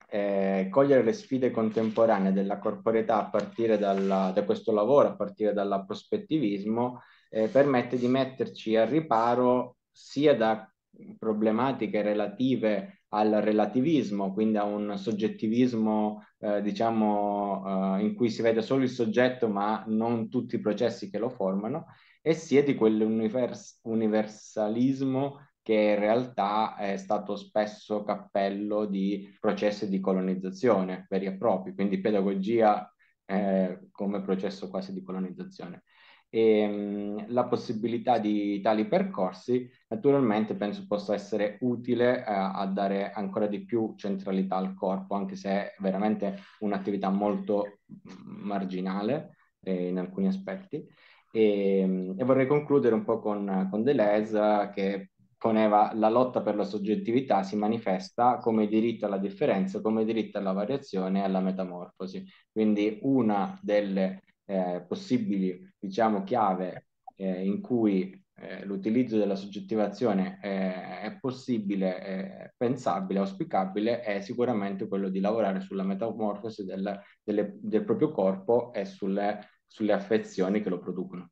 eh, cogliere le sfide contemporanee della corporeità a partire dalla, da questo lavoro, a partire dal prospettivismo, eh, permette di metterci al riparo sia da problematiche relative al relativismo, quindi a un soggettivismo eh, diciamo eh, in cui si vede solo il soggetto ma non tutti i processi che lo formano e sia di quell'universalismo che in realtà è stato spesso cappello di processi di colonizzazione veri e propri, quindi pedagogia eh, come processo quasi di colonizzazione e ehm, mh, la possibilità di tali percorsi naturalmente penso possa essere utile eh, a dare ancora di più centralità al corpo, anche se è veramente un'attività molto mm, marginale eh, in alcuni aspetti. E, ehm, e, vorrei concludere un po' con, con Deleuze che poneva la lotta per la soggettività si manifesta come diritto alla differenza, come diritto alla variazione e alla metamorfosi. Quindi una delle eh, possibili diciamo, chiave eh, in cui eh, l'utilizzo della soggettivazione è, eh, è possibile, è eh, pensabile, auspicabile, è sicuramente quello di lavorare sulla metamorfosi del, delle, del proprio corpo e sulle, sulle afecciones que lo producono.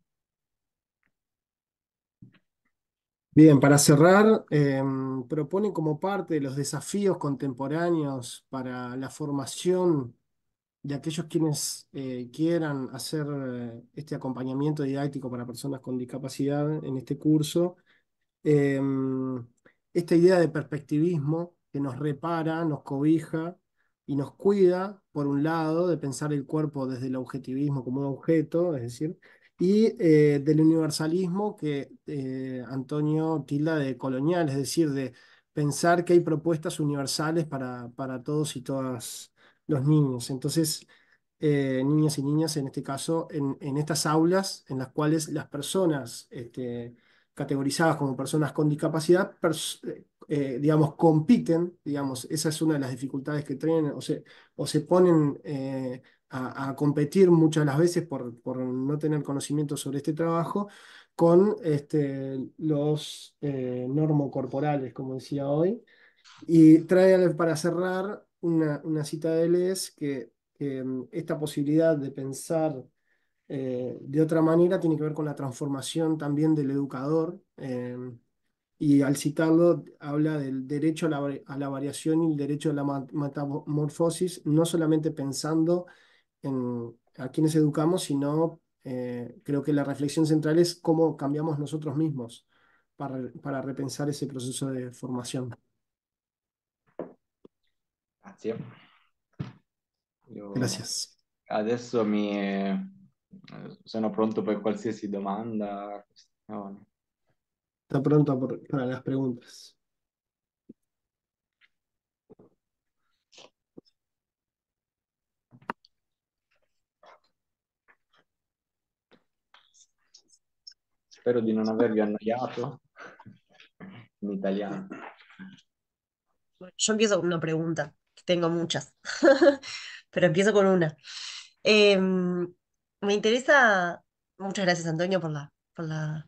Bien, para cerrar, eh, proponen como parte de los desafíos contemporáneos para la formación de aquellos quienes eh, quieran hacer eh, este acompañamiento didáctico para personas con discapacidad en este curso, em, esta idea de perspectivismo que nos repara, nos cobija y nos cuida, por un lado, de pensar el cuerpo desde el objetivismo como un objeto, es decir, y eh, del universalismo que Antonio tilda de colonial, es decir, de pensar que hay propuestas universales para, para todos y todas los niños. Entonces, eh, niñas y niñas, en este caso, en, estas aulas en las cuales las personas este, categorizadas como personas con discapacidad, eh, digamos, compiten, digamos, esa es una de las dificultades que traen o se, o se ponen eh, a, competir muchas las veces por, por, no tener conocimiento sobre este trabajo con este, los normocorporales, como decía hoy. Y trae para cerrar una, cita de él es que, mm, esta posibilidad de pensar eh, de otra manera tiene que ver con la transformación también del educador. Eh, y al citarlo habla del derecho a la, variación y el derecho a la metamorfosis, no solamente pensando en a quienes educamos, sino eh, creo que la reflexión central es cómo cambiamos nosotros mismos para repensar ese proceso de formación. Grazie. Io Grazie. Adesso mi... sono pronto per qualsiasi domanda. No. Está pronto per le domande. Spero di non avervi annoiato in italiano. Yo empiezo con una pregunta. tengo muchas, pero empiezo con una. Em, me interesa, muchas gracias Antonio por la, por la,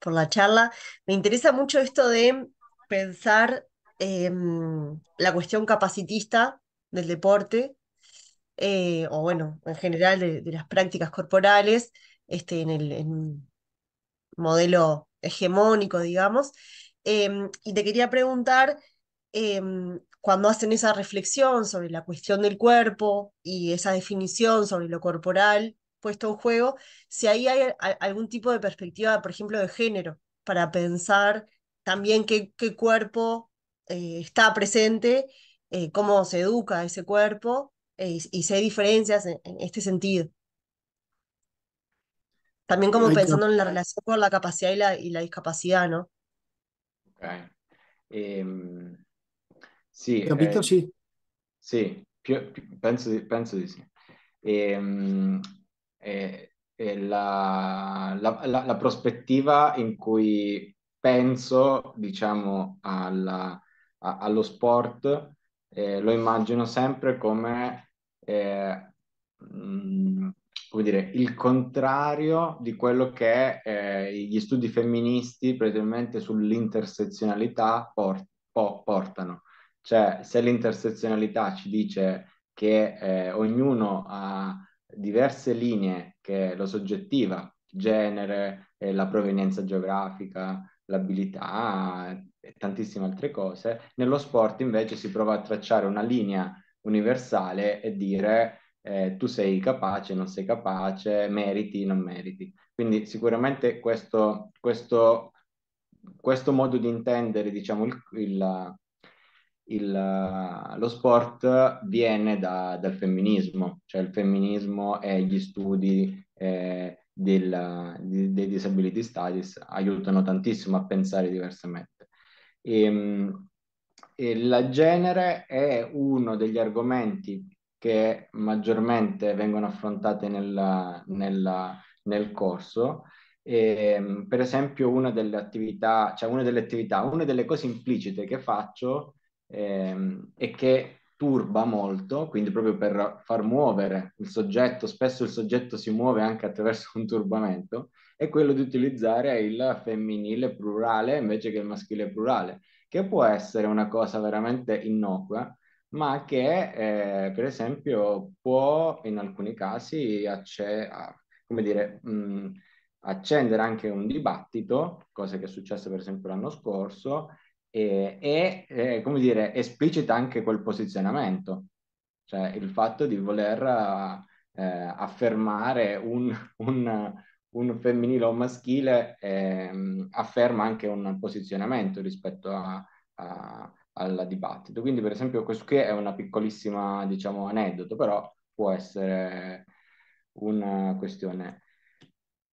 por la charla, me interesa mucho esto de pensar em, la cuestión capacitista del deporte, eh, o bueno, en general de, las prácticas corporales, este, en el modelo hegemónico, digamos. Em, y te quería preguntar cuando hacen esa reflexión sobre la cuestión del cuerpo y esa definición sobre lo corporal puesto en juego, si ahí hay algún tipo de perspectiva, por ejemplo, de género, para pensar también qué, qué cuerpo eh, está presente, eh, cómo se educa ese cuerpo eh, y, si hay diferencias en, este sentido. También como pensando en la relación con la capacidad y la, y la discapacidad, ¿no? Okay. Em, Sì, capito? Eh, sì, sì più, più, penso, di, penso, di, sì. E, ehm, e, eh, e eh, la, la, la, la, prospettiva in cui penso, diciamo, alla, a, allo sport, eh, lo immagino sempre come, eh, mh, mm, come dire, il contrario di quello che eh, gli studi femministi, presumibilmente sull'intersezionalità, port- po- portano. Cioè, se l'intersezionalità ci dice che eh, ognuno ha diverse linee che lo soggettiva, genere, eh, la provenienza geografica, l'abilità e tantissime altre cose, nello sport invece si prova a tracciare una linea universale e dire eh, tu sei capace, non sei capace, meriti, non meriti. Quindi sicuramente questo, questo, questo modo di intendere diciamo, il, il, il, lo sport viene da, dal femminismo, cioè il femminismo e gli studi eh, del, di, dei disability studies aiutano tantissimo a pensare diversamente. Ehm, e, e il genere è uno degli argomenti che maggiormente vengono affrontati nella, nella, nel corso. E, ehm, per esempio, una delle attività, cioè una delle attività, una delle cose implicite che faccio ehm, e che turba molto, quindi proprio per far muovere il soggetto, spesso il soggetto si muove anche attraverso un turbamento, è quello di utilizzare il femminile plurale invece che il maschile plurale, che può essere una cosa veramente innocua, ma che eh, per esempio può in alcuni casi acce- come dire, mh, accendere anche un dibattito, cosa che è successa per esempio l'anno scorso, e, e eh, come dire, esplicita anche quel posizionamento, cioè il fatto di voler eh, affermare un, un, un, femminile o un maschile eh, afferma anche un posizionamento rispetto a, a, al dibattito. Quindi per esempio questo qui è una piccolissima, diciamo, aneddoto, però può essere una questione.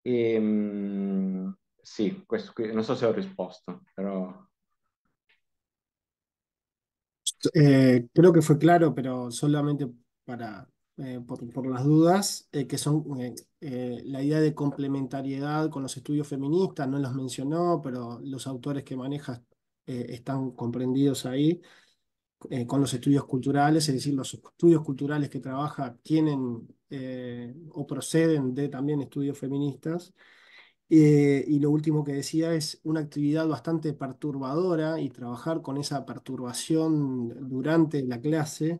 E, ehm, sì, questo qui, non so se ho risposto, però... Eh, creo que fue claro, pero solamente eh, por, las dudas, eh, que son la idea de complementariedad con los estudios feministas, no los mencionó, pero los autores que manejas están comprendidos ahí, con los estudios culturales, es decir, los estudios culturales que trabaja tienen o proceden de también estudios feministas. Eh, y lo último que decía es una actividad bastante perturbadora y trabajar con esa perturbación durante la clase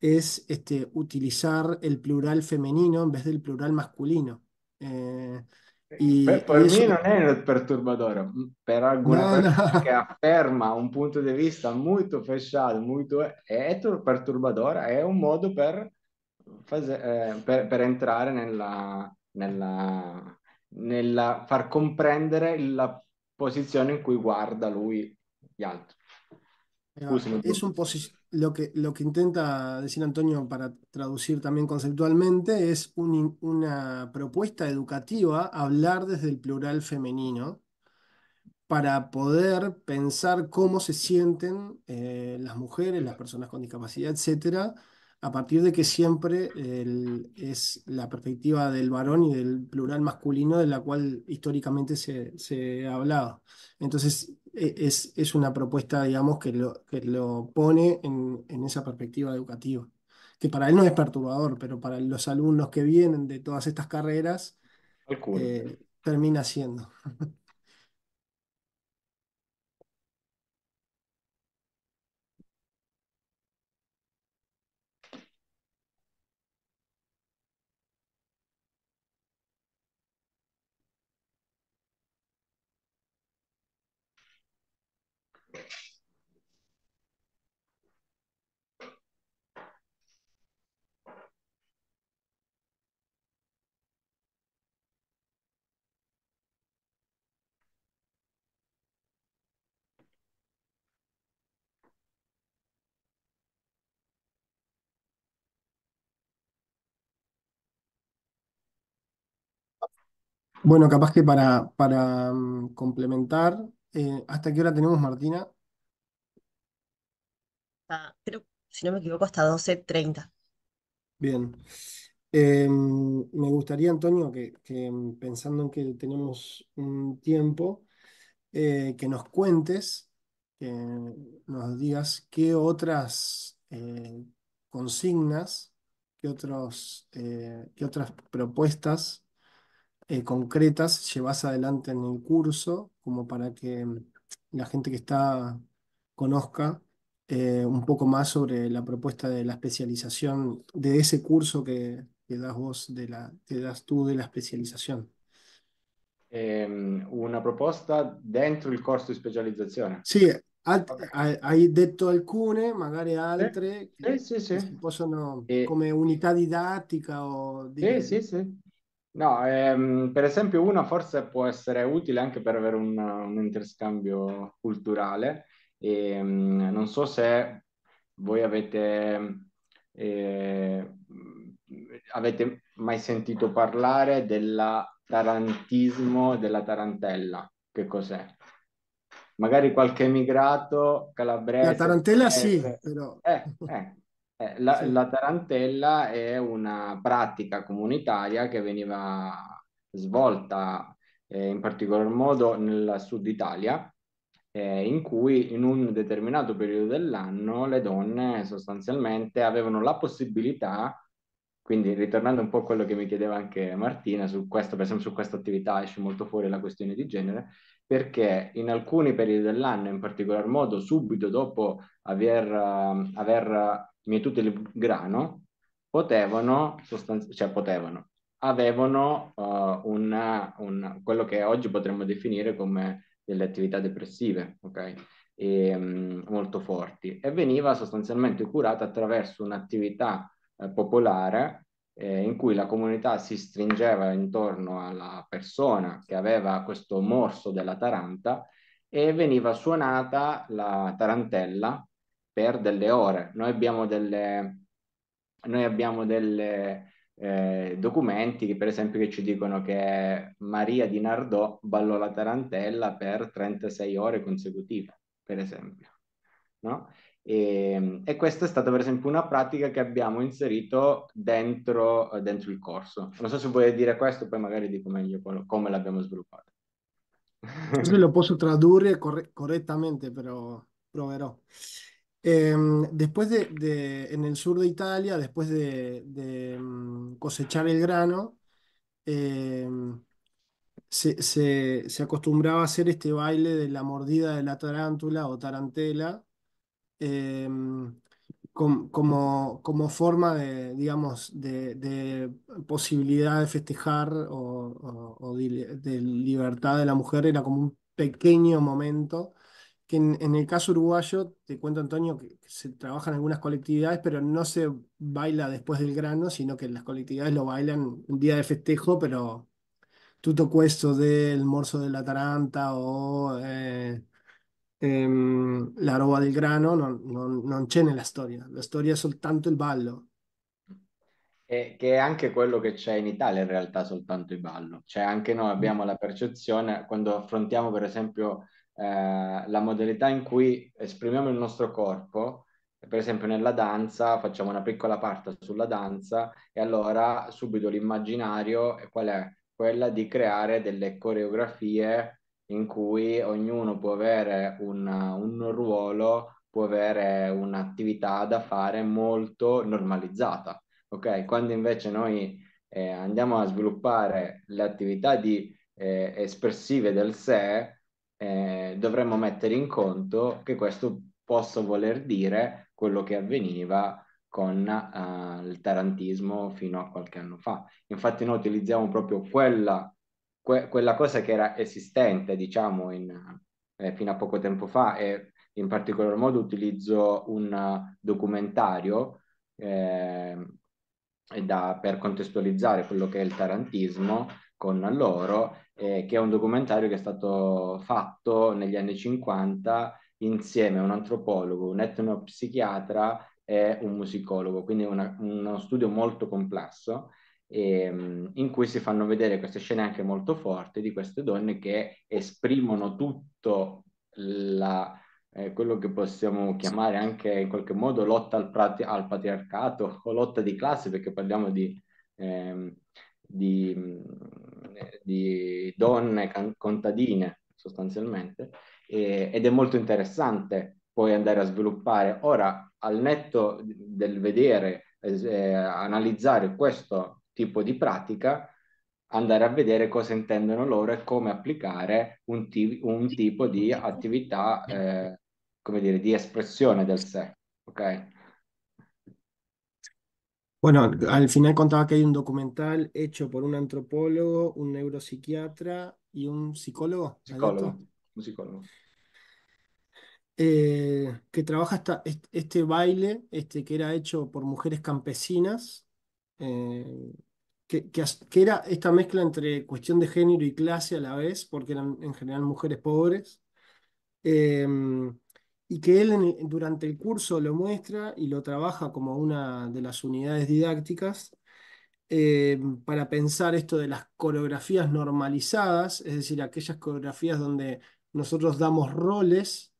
es este, utilizar el plural femenino en vez del plural masculino. Eh, eh y, no es perturbadora. Para è per un punto de vista muy fechado, muy perturbadora, es un modo para eh, entrar en la... la la far comprender la posición en cui guarda él gli altri. Es lo que, intenta decir Antonio para traducir también conceptualmente es una propuesta educativa, hablar desde el plural femenino, para poder pensar cómo se sienten eh, las mujeres, las personas con discapacidad, etcétera, a partir de que siempre es la perspectiva del varón y del plural masculino de la cual históricamente se, se hablado. Entonces, e, es, una propuesta, digamos, que lo, que lo pone en, esa perspectiva educativa, que para él no es perturbador, pero para los alumnos que vienen de todas estas carreras, eh, termina siendo. Bueno, capaz que para, para mm, complementar, eh, ¿hasta qué hora tenemos, Martina? Ah, si no me equivoco, hasta 12.30. Bien. Em, me gustaría, Antonio, que, mm, pensando en que tenemos un tiempo, eh, que nos cuentes, nos digas qué otras eh, consignas, qué otros, qué otras propuestas eh, concretas llevas adelante en el curso, como para que mm, la gente que está conozca eh, un poco más sobre la propuesta de la especialización, de ese curso que, que das vos, de la, que das tú de la especialización? Em, una propuesta dentro del curso especialización especialización sí okay. hai detto alcune, magari altre, Sí, che, sì, sì, che o... Sì, sì, No, ehm, per esempio una forse può essere utile anche per avere un, un interscambio culturale. E, ehm, mh, non so se voi avete, eh, avete mai sentito parlare del tarantismo della tarantella. Che cos'è? Magari qualche emigrato calabrese. La tarantella sì, però. Eh, eh, eh, la, la, tarantella è una pratica comunitaria che veniva svolta eh, in particolar modo nel sud Italia, eh, in cui in un determinato periodo dell'anno le donne sostanzialmente avevano la possibilità quindi ritornando un po' a quello che mi chiedeva anche Martina, su questo, per esempio su questa attività esce molto fuori la questione di genere, perché in alcuni periodi dell'anno, in particolar modo subito dopo aver, ehm, aver mietute del grano potevano, sostanzi- cioè potevano, avevano uh, una, una, quello che oggi potremmo definire come delle attività depressive, ok? E, um, molto forti e veniva sostanzialmente curata attraverso un'attività eh, popolare eh, in cui la comunità si stringeva intorno alla persona che aveva questo morso della taranta e veniva suonata la tarantella per delle ore. Noi abbiamo delle, noi abbiamo delle eh, documenti che per esempio che ci dicono che Maria di Nardò ballò la tarantella per 36 ore consecutive, per esempio. No? E, ehm, e, questa è stata per esempio una pratica che abbiamo inserito dentro, eh, dentro il corso. Non so se vuoi dire questo, poi magari dico meglio come l'abbiamo sviluppata. Questo lo posso tradurre corre- correttamente, però proverò. Em, después de, en el sur de Italia, después de, em, cosechar el grano, em, se, acostumbraba a hacer este baile de la mordida de la tarántula o tarantela como, forma de, digamos, de, posibilidad de festejar o de libertad de la mujer. Era como un pequeño momento que en, el caso uruguayo, te cuento Antonio, que, se trabajan algunas colectividades, pero no se baila después del grano, sino que las colectividades lo bailan un día de festejo, pero todo cuesto del morso de la taranta o eh, em, la roba del grano, no, no, non la historia, la historia es soltanto el ballo. Que es è anche que che c'è in Italia en realtà soltanto el ballo, cioè anche noi abbiamo la percepción, cuando affrontiamo por ejemplo Eh, la modalità in cui esprimiamo il nostro corpo, per esempio nella danza facciamo una piccola parte sulla danza e allora subito l'immaginario è qual è? Quella di creare delle coreografie in cui ognuno può avere un, un ruolo, può avere un'attività da fare molto normalizzata. Ok? Quando invece noi eh, andiamo a sviluppare le attività di, eh, espressive del sé, eh, dovremmo mettere in conto che questo possa voler dire quello che avveniva con eh, il tarantismo fino a qualche anno fa. Infatti noi utilizziamo proprio quella, que- quella cosa che era esistente, diciamo, in, eh, fino a poco tempo fa e in particolar modo utilizzo un eh, documentario ehm, da, per contestualizzare quello che è il tarantismo con loro, eh, che è un documentario che è stato fatto negli anni 50 insieme a un antropologo, un etnopsichiatra e un musicologo, quindi una, uno studio molto complesso ehm, in cui si fanno vedere queste scene anche molto forti di queste donne che esprimono tutto la, eh, quello che possiamo chiamare anche in qualche modo lotta al, prati- al patriarcato o lotta di classe, perché parliamo di, ehm, di di donne can- contadine sostanzialmente e, ed è molto interessante poi andare a sviluppare. Ora, al netto del vedere, eh, analizzare questo tipo di pratica, andare a vedere cosa intendono loro e come applicare un, t- un tipo di attività, eh, come dire, di espressione del sé. Okay? Bueno, al final contaba que hay un documental hecho por un antropólogo, un neuropsiquiatra y un psicólogo. Psicólogo, un psicólogo. Eh, que trabaja esta, este baile este, que era hecho por mujeres campesinas, eh, que, que, era esta mezcla entre cuestión de género y clase a la vez, porque eran en general mujeres pobres. Em, y que él durante el curso lo muestra y lo trabaja como una de las unidades didácticas eh, para pensar esto de las coreografías normalizadas, es decir, aquellas coreografías donde nosotros damos roles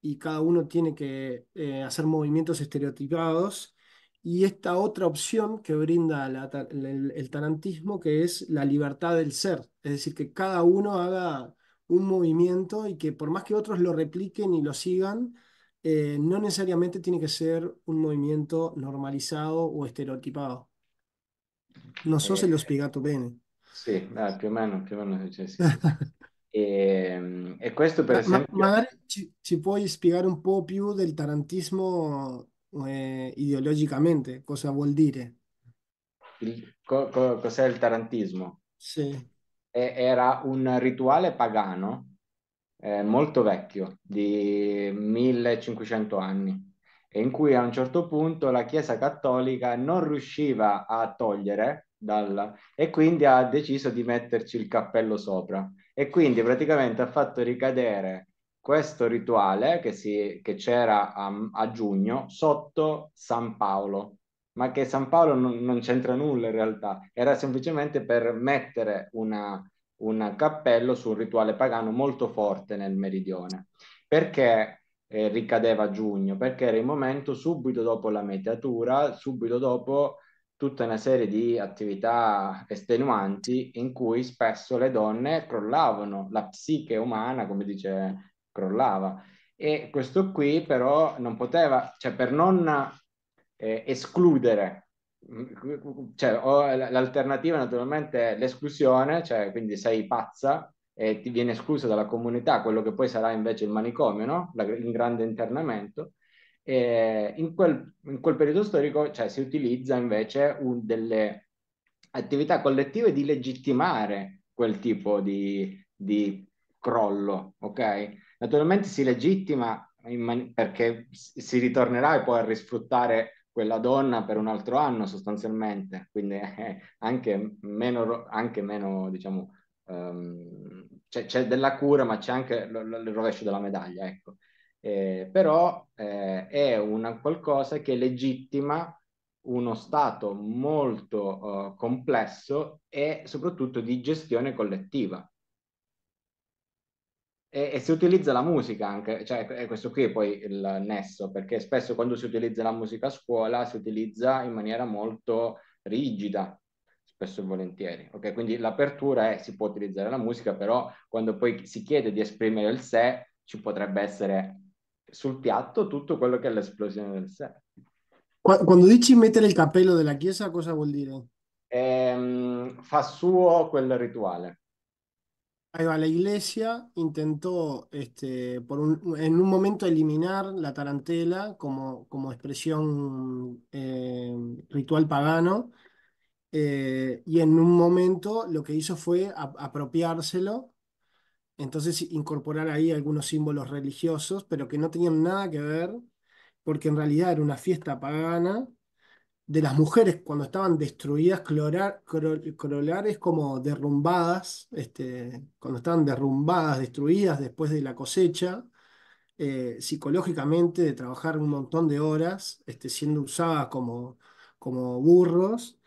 y cada uno tiene que eh, hacer movimientos estereotipados. Y esta otra opción que brinda el, el tarantismo, que es la libertad del ser, es decir, que cada uno haga un movimiento y que por más que otros lo repliquen y lo sigan, eh, no necesariamente tiene que ser un movimiento normalizado o estereotipado. No sé si lo l'ho explicado bene. Sí, qué bueno o meno, più o meno. sì. eh, e, questo per un poco más del tarantismo eh, ideológicamente, cosa vuol dire? Il, co, tarantismo? sí era un rituale pagano eh, molto vecchio, di 1500 anni, e in cui a un certo punto la Chiesa cattolica non riusciva a togliere dal, e quindi ha deciso di metterci il cappello sopra. E quindi praticamente ha fatto ricadere questo rituale che, si, che c'era a, a giugno sotto San Paolo, ma che San Paolo non, non c'entra nulla in realtà, era semplicemente per mettere una, un cappello su un rituale pagano molto forte nel meridione. Perché eh, ricadeva a giugno? Perché era il momento subito dopo la mediatura, subito dopo tutta una serie di attività estenuanti in cui spesso le donne crollavano, la psiche umana, come dice, crollava. E questo qui però non poteva, cioè per non eh, escludere, mm, cioè, l'alternativa naturalmente è l'esclusione, cioè quindi sei pazza e ti viene escluso dalla comunità, quello che poi sarà invece il manicomio, no? La, il grande internamento. In quel, in, quel, periodo storico cioè, si utilizza invece un, delle attività collettive di legittimare quel tipo di, di crollo, okay? Naturalmente si legittima man- perché si ritornerà poi a risfruttare quella donna per un altro anno sostanzialmente, quindi eh, anche meno, anche meno diciamo, um, c'è, c'è, della cura ma c'è anche l- l- il rovescio della medaglia, ecco. Eh, però eh, è una qualcosa che legittima uno stato molto uh, complesso e soprattutto di gestione collettiva. E, e, si utilizza la musica anche, cioè è questo qui poi il nesso, perché spesso quando si utilizza la musica a scuola si utilizza in maniera molto rigida, spesso e volentieri. Ok, quindi l'apertura è si può utilizzare la musica, però quando poi si chiede di esprimere il sé, ci potrebbe essere sul piatto tutto quello che è l'esplosione del sé. Quando dici mettere il cappello della chiesa, cosa vuol dire? Ehm, fa suo quel rituale. Ahí va, la iglesia intentó este, por en un momento eliminar la tarantela como, como expresión eh, ritual pagano eh, y en un momento lo que hizo fue apropiárselo, entonces incorporar ahí algunos símbolos religiosos, pero que no tenían nada que ver porque en realidad era una fiesta pagana de las mujeres cuando estaban destruidas, corolares como derrumbadas, este, cuando estaban derrumbadas, destruidas después de la cosecha, eh, psicológicamente de trabajar un montón de horas, este, siendo usadas como, como burros.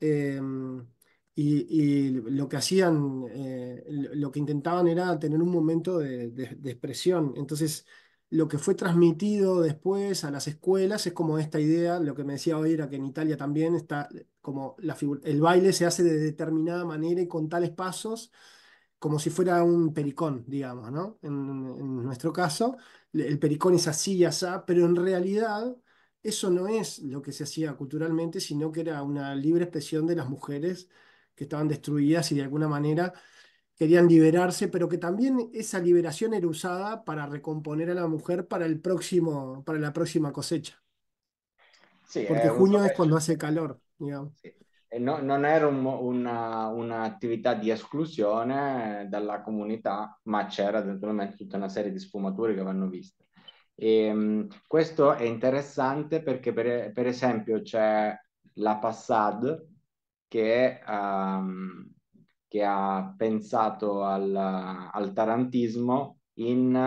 Em, y, lo que hacían, eh, lo que intentaban era tener un momento de, de expresión. Entonces, lo que fue transmitido después a las escuelas es como esta idea, lo que me decía hoy era que en Italia también está eh, como la el baile se hace de determinada manera y con tales pasos, como si fuera un pericón, digamos, ¿no? En, en nuestro caso, el pericón es así y así, pero en realidad eso no es lo que se hacía culturalmente, sino que era una libre expresión de las mujeres que estaban destruidas y de alguna manera querían liberarse, pero que también esa liberación era usada para recomponer a la mujer para, el próximo, para la próxima cosecha. Sì, Perché eh, junio è quando hace calor. digamos. Sì. Eh, no, non era un, una, un'attività di esclusione eh, dalla comunità, ma c'era naturalmente tutta una serie di sfumature che vanno viste. E, questo è interessante perché per, per esempio c'è la Passad che um, che ha pensato al, al tarantismo in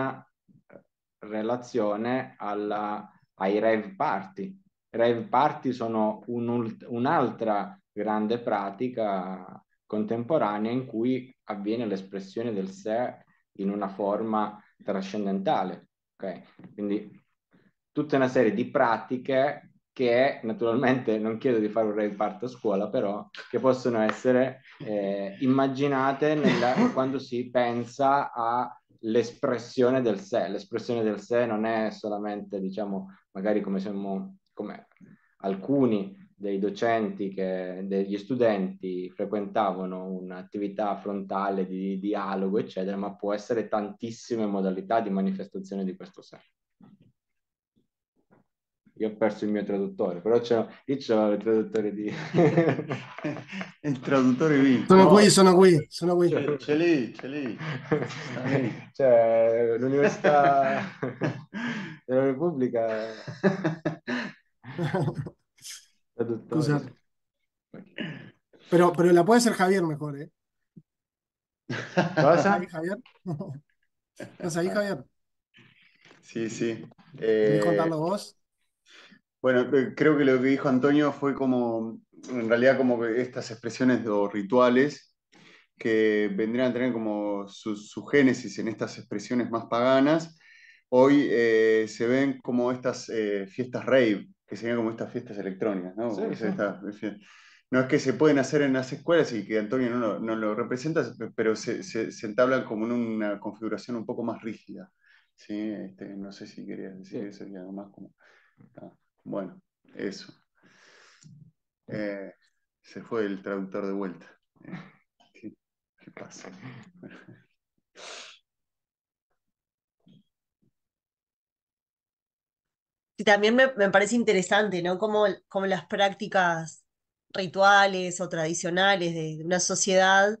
relazione alla, ai rave party. Rave party sono un, un'altra grande pratica contemporanea in cui avviene l'espressione del sé in una forma trascendentale. Okay? Quindi tutta una serie di pratiche che naturalmente non chiedo di fare un rave part a scuola, però che possono essere eh, immaginate nella, quando si pensa all'espressione del sé. L'espressione del sé non è solamente, diciamo, magari come siamo, come alcuni dei docenti, che, degli studenti frequentavano un'attività frontale di dialogo, eccetera, ma può essere tantissime modalità di manifestazione di questo sé. Io ho perso il mio traduttore, però c'è, lì c'era il traduttore di... il traduttore qui. Sono no. qui, sono qui, sono qui. C'è, c'è lì, c'è lì. cioè, l'Università della Repubblica... traduttore. Pero, però la può essere Javier mejor, ¿eh? ¿Estás ahí, Javier? ¿Estás ahí, Javier? Sí, sí. Eh... ¿Quieres contarlo vos? Bueno, eh, creo que lo que dijo Antonio fue como, en realidad, como que estas expresiones o rituales que vendrían a tener como su, génesis en estas expresiones más paganas, hoy eh, se ven como estas eh, fiestas rave, que serían como estas fiestas electrónicas, ¿no? es no es que se pueden hacer en las escuelas y que Antonio no lo, representa, pero se, entablan como en una configuración un poco más rígida. ¿sí? Este, no sé si querías decir eso, ya más como... Ah. Bueno, eso. Eh, se fue el traductor de vuelta. Eh, ¿Qué, pasa? también me, parece interesante, ¿no? Como, las prácticas rituales o tradicionales de, una sociedad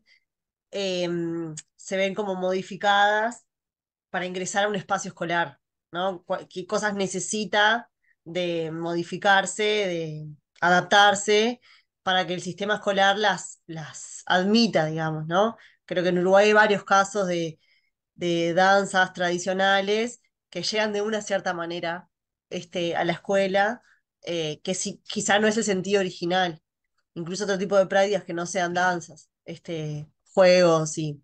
em, se ven como modificadas para ingresar a un espacio escolar, ¿Qué cosas necesita de modificarse, de adaptarse para que el sistema escolar las, las admita, digamos, ¿no? Creo que en Uruguay hay varios casos de, de danzas tradicionales que llegan de una cierta manera este, a la escuela, eh, que quizá no es el sentido original. Incluso otro tipo de prácticas que no sean danzas, este, juegos y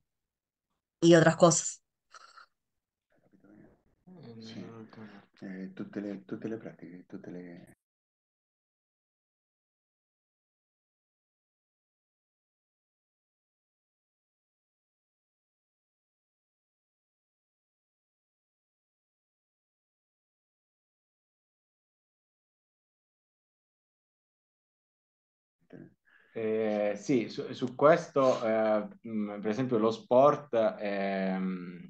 otras cosas. eh, tutte, le, tutte, le, pratiche, tutte le... Eh, sì, su, su questo, eh, mm, per esempio, lo sport è, mm,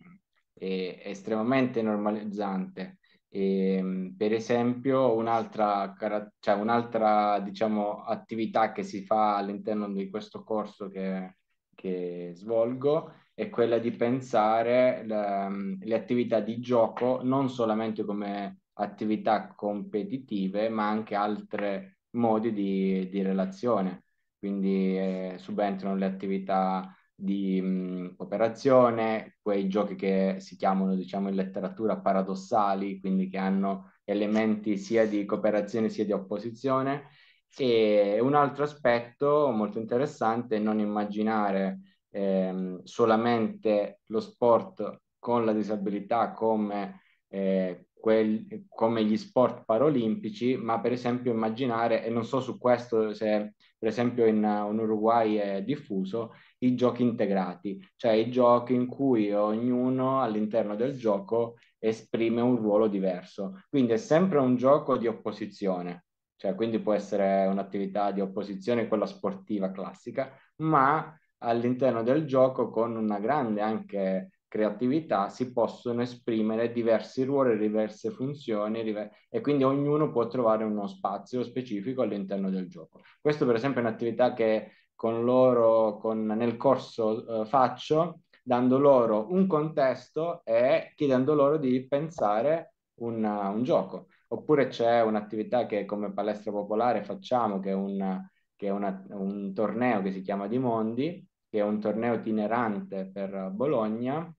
è estremamente normalizzante e, ehm, per esempio, un'altra, cioè un'altra diciamo, attività che si fa all'interno di questo corso che, che svolgo è quella di pensare le, le attività di gioco non solamente come attività competitive, ma anche altri modi di, di relazione. Quindi eh, subentrano le attività di mh, cooperazione, quei giochi che si chiamano, diciamo, in letteratura paradossali, quindi che hanno elementi sia di cooperazione sia di opposizione. E un altro aspetto molto interessante è non immaginare ehm, solamente lo sport con la disabilità come, eh, quel, come gli sport paralimpici, ma per esempio immaginare, e non so su questo se per esempio in, in Uruguay è diffuso, i giochi integrati, cioè i giochi in cui ognuno all'interno del gioco esprime un ruolo diverso. Quindi è sempre un gioco di opposizione, cioè quindi può essere un'attività di opposizione, quella sportiva classica, ma all'interno del gioco con una grande anche creatività si possono esprimere diversi ruoli, diverse funzioni diver- e quindi ognuno può trovare uno spazio specifico all'interno del gioco. Questo per esempio è un'attività che con loro con, nel corso eh, faccio, dando loro un contesto e chiedendo loro di pensare una, un gioco. Oppure c'è un'attività che come palestra popolare facciamo, che è, una, che è una, un torneo che si chiama Di Mondi, che è un torneo itinerante per Bologna,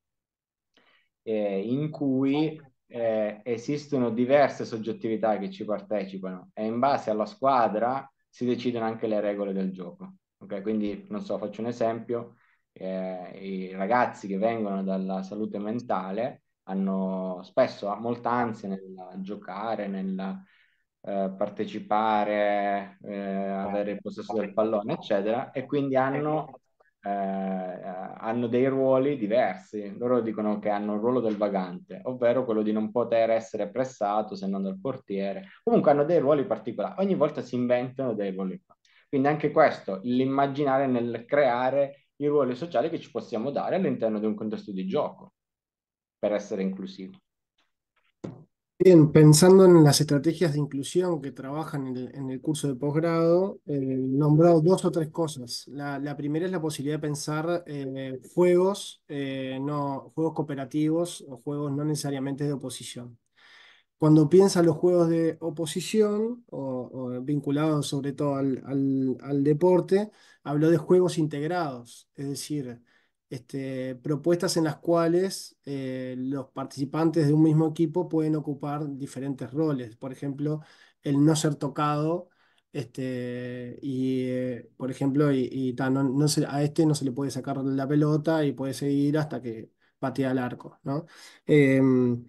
eh, in cui eh, esistono diverse soggettività che ci partecipano e in base alla squadra si decidono anche le regole del gioco. Okay? Quindi, non so, faccio un esempio, eh, i ragazzi che vengono dalla salute mentale hanno spesso molta ansia nel giocare, nel eh, partecipare, eh, avere il possesso del pallone, eccetera, e quindi hanno, eh, hanno dei ruoli diversi. Loro dicono che hanno il ruolo del vagante, ovvero quello di non poter essere pressato se non dal portiere. Comunque hanno dei ruoli particolari, ogni volta si inventano dei ruoli particolari. Quindi anche questo, l'immaginare el crear i ruoli sociali que ci possiamo dare dentro de un contexto de gioco para essere inclusivo. Bien, pensando en las estrategias de inclusión que trabajan en el, curso de posgrado, he eh, nombrado dos o tres cosas. La, primera es la posibilidad de pensar eh, juegos, eh, no, juegos cooperativos o juegos no necesariamente de oposición cuando piensa los juegos de oposición, o, vinculados sobre todo al, deporte, habló de juegos integrados, es decir, este, propuestas en las cuales eh, los participantes de un mismo equipo pueden ocupar diferentes roles. Por ejemplo, el no ser tocado, este, y eh, por ejemplo, y, no, a este no se le puede sacar la pelota y puede seguir hasta que patea el arco, ¿no? Em,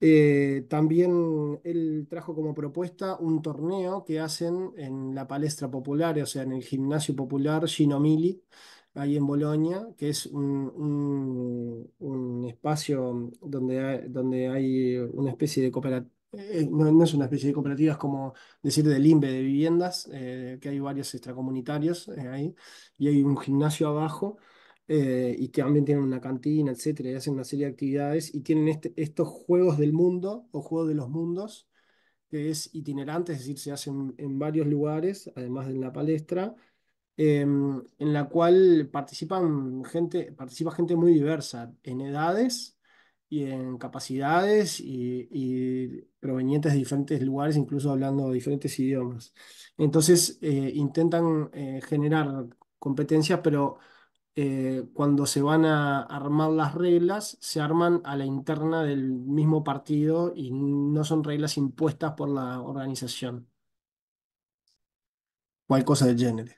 eh, también él trajo como propuesta un torneo que hacen en la palestra popular, o sea, en el gimnasio popular Ginomili, ahí en Bolonia, que es un, espacio donde hay, una especie de cooperativa. Eh, eh, no, es una especie de cooperativas como decir de limbe de viviendas, que hay varios extracomunitarios ahí, y hay un gimnasio abajo eh, y que también tienen una cantina, etcétera, y hacen una serie de actividades y tienen este, estos juegos del mundo o juegos de los mundos, que es itinerante, es decir, se hacen en varios lugares, además de en la palestra, em, en la cual participan gente, participa gente muy diversa en edades y en capacidades y, provenientes de diferentes lugares, incluso hablando diferentes idiomas. Entonces eh, intentan eh, generar competencias, pero eh, cuando se van a armar las reglas, se arman a la interna del mismo partido y no son reglas impuestas por la organización. Cual cosa de género.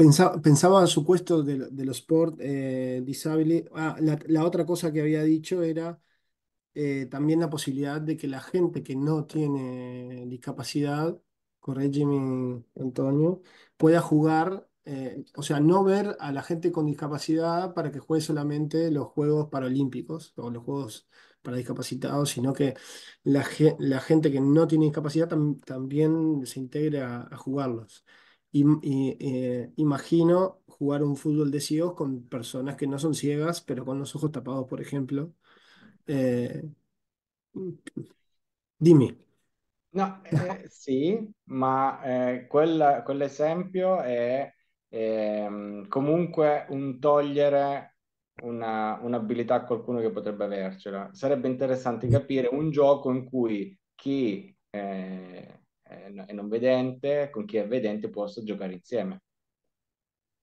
Pensaba, pensaba, supuesto de, los sport eh, ah, la, otra cosa que había dicho era eh, también la posibilidad de que la gente que no tiene discapacidad, corrígeme Antonio, pueda jugar, eh, o sea, no ver a la gente con discapacidad para que juegue solamente los Juegos Paralímpicos o los Juegos para discapacitados, sino que la, gente que no tiene discapacidad también se integre a jugarlos y, eh, imagino jugar un fútbol de ciegos con personas que no son ciegas, pero con los ojos tapados, por ejemplo. Eh, dime Sí No, eh, ma eh, quell'esempio è ehm, comunque un togliere una- un'abilità a qualcuno che potrebbe avercela. Sarebbe interessante mm. capire un gioco en cui chi eh, è non vedente, con chi è vedente posso giocare insieme.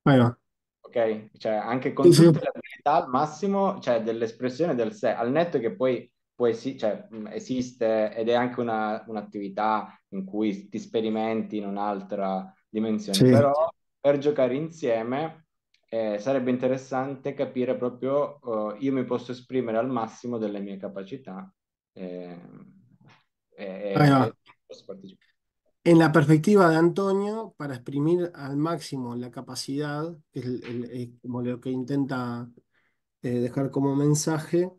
Ah, ok? Cioè anche con sì, tutte sì. le abilità al massimo, cioè dell'espressione del sé, al netto che poi, poi sì, cioè, esiste ed è anche una, un'attività in cui ti sperimenti in un'altra dimensione, sì. però per giocare insieme eh, sarebbe interessante capire proprio uh, io mi posso esprimere al massimo delle mie capacità eh, e, ah, e posso partecipare. En la perspectiva de Antonio, para exprimir al máximo la capacidad, que es, como lo que intenta eh, dejar como mensaje,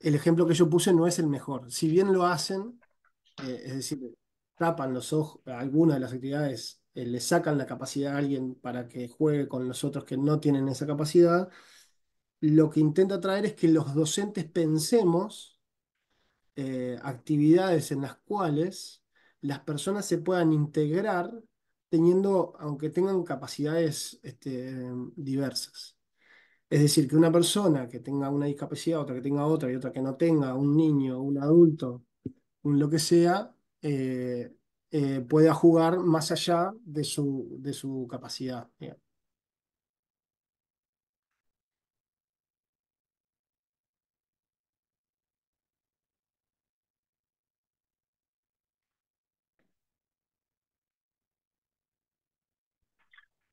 el ejemplo que yo puse no es el mejor. Si bien lo hacen, eh, es decir, tapan los ojos, algunas de las actividades eh, le sacan la capacidad a alguien para que juegue con los otros que no tienen esa capacidad, lo que intenta traer es que los docentes pensemos actividades en las cuales las personas se puedan integrar teniendo, aunque tengan capacidades este, diversas. Es decir, que una persona que tenga una discapacidad, otra que tenga otra y otra que no tenga, un niño, un adulto, un lo que sea, eh, eh, pueda jugar más allá de su, de su capacidad.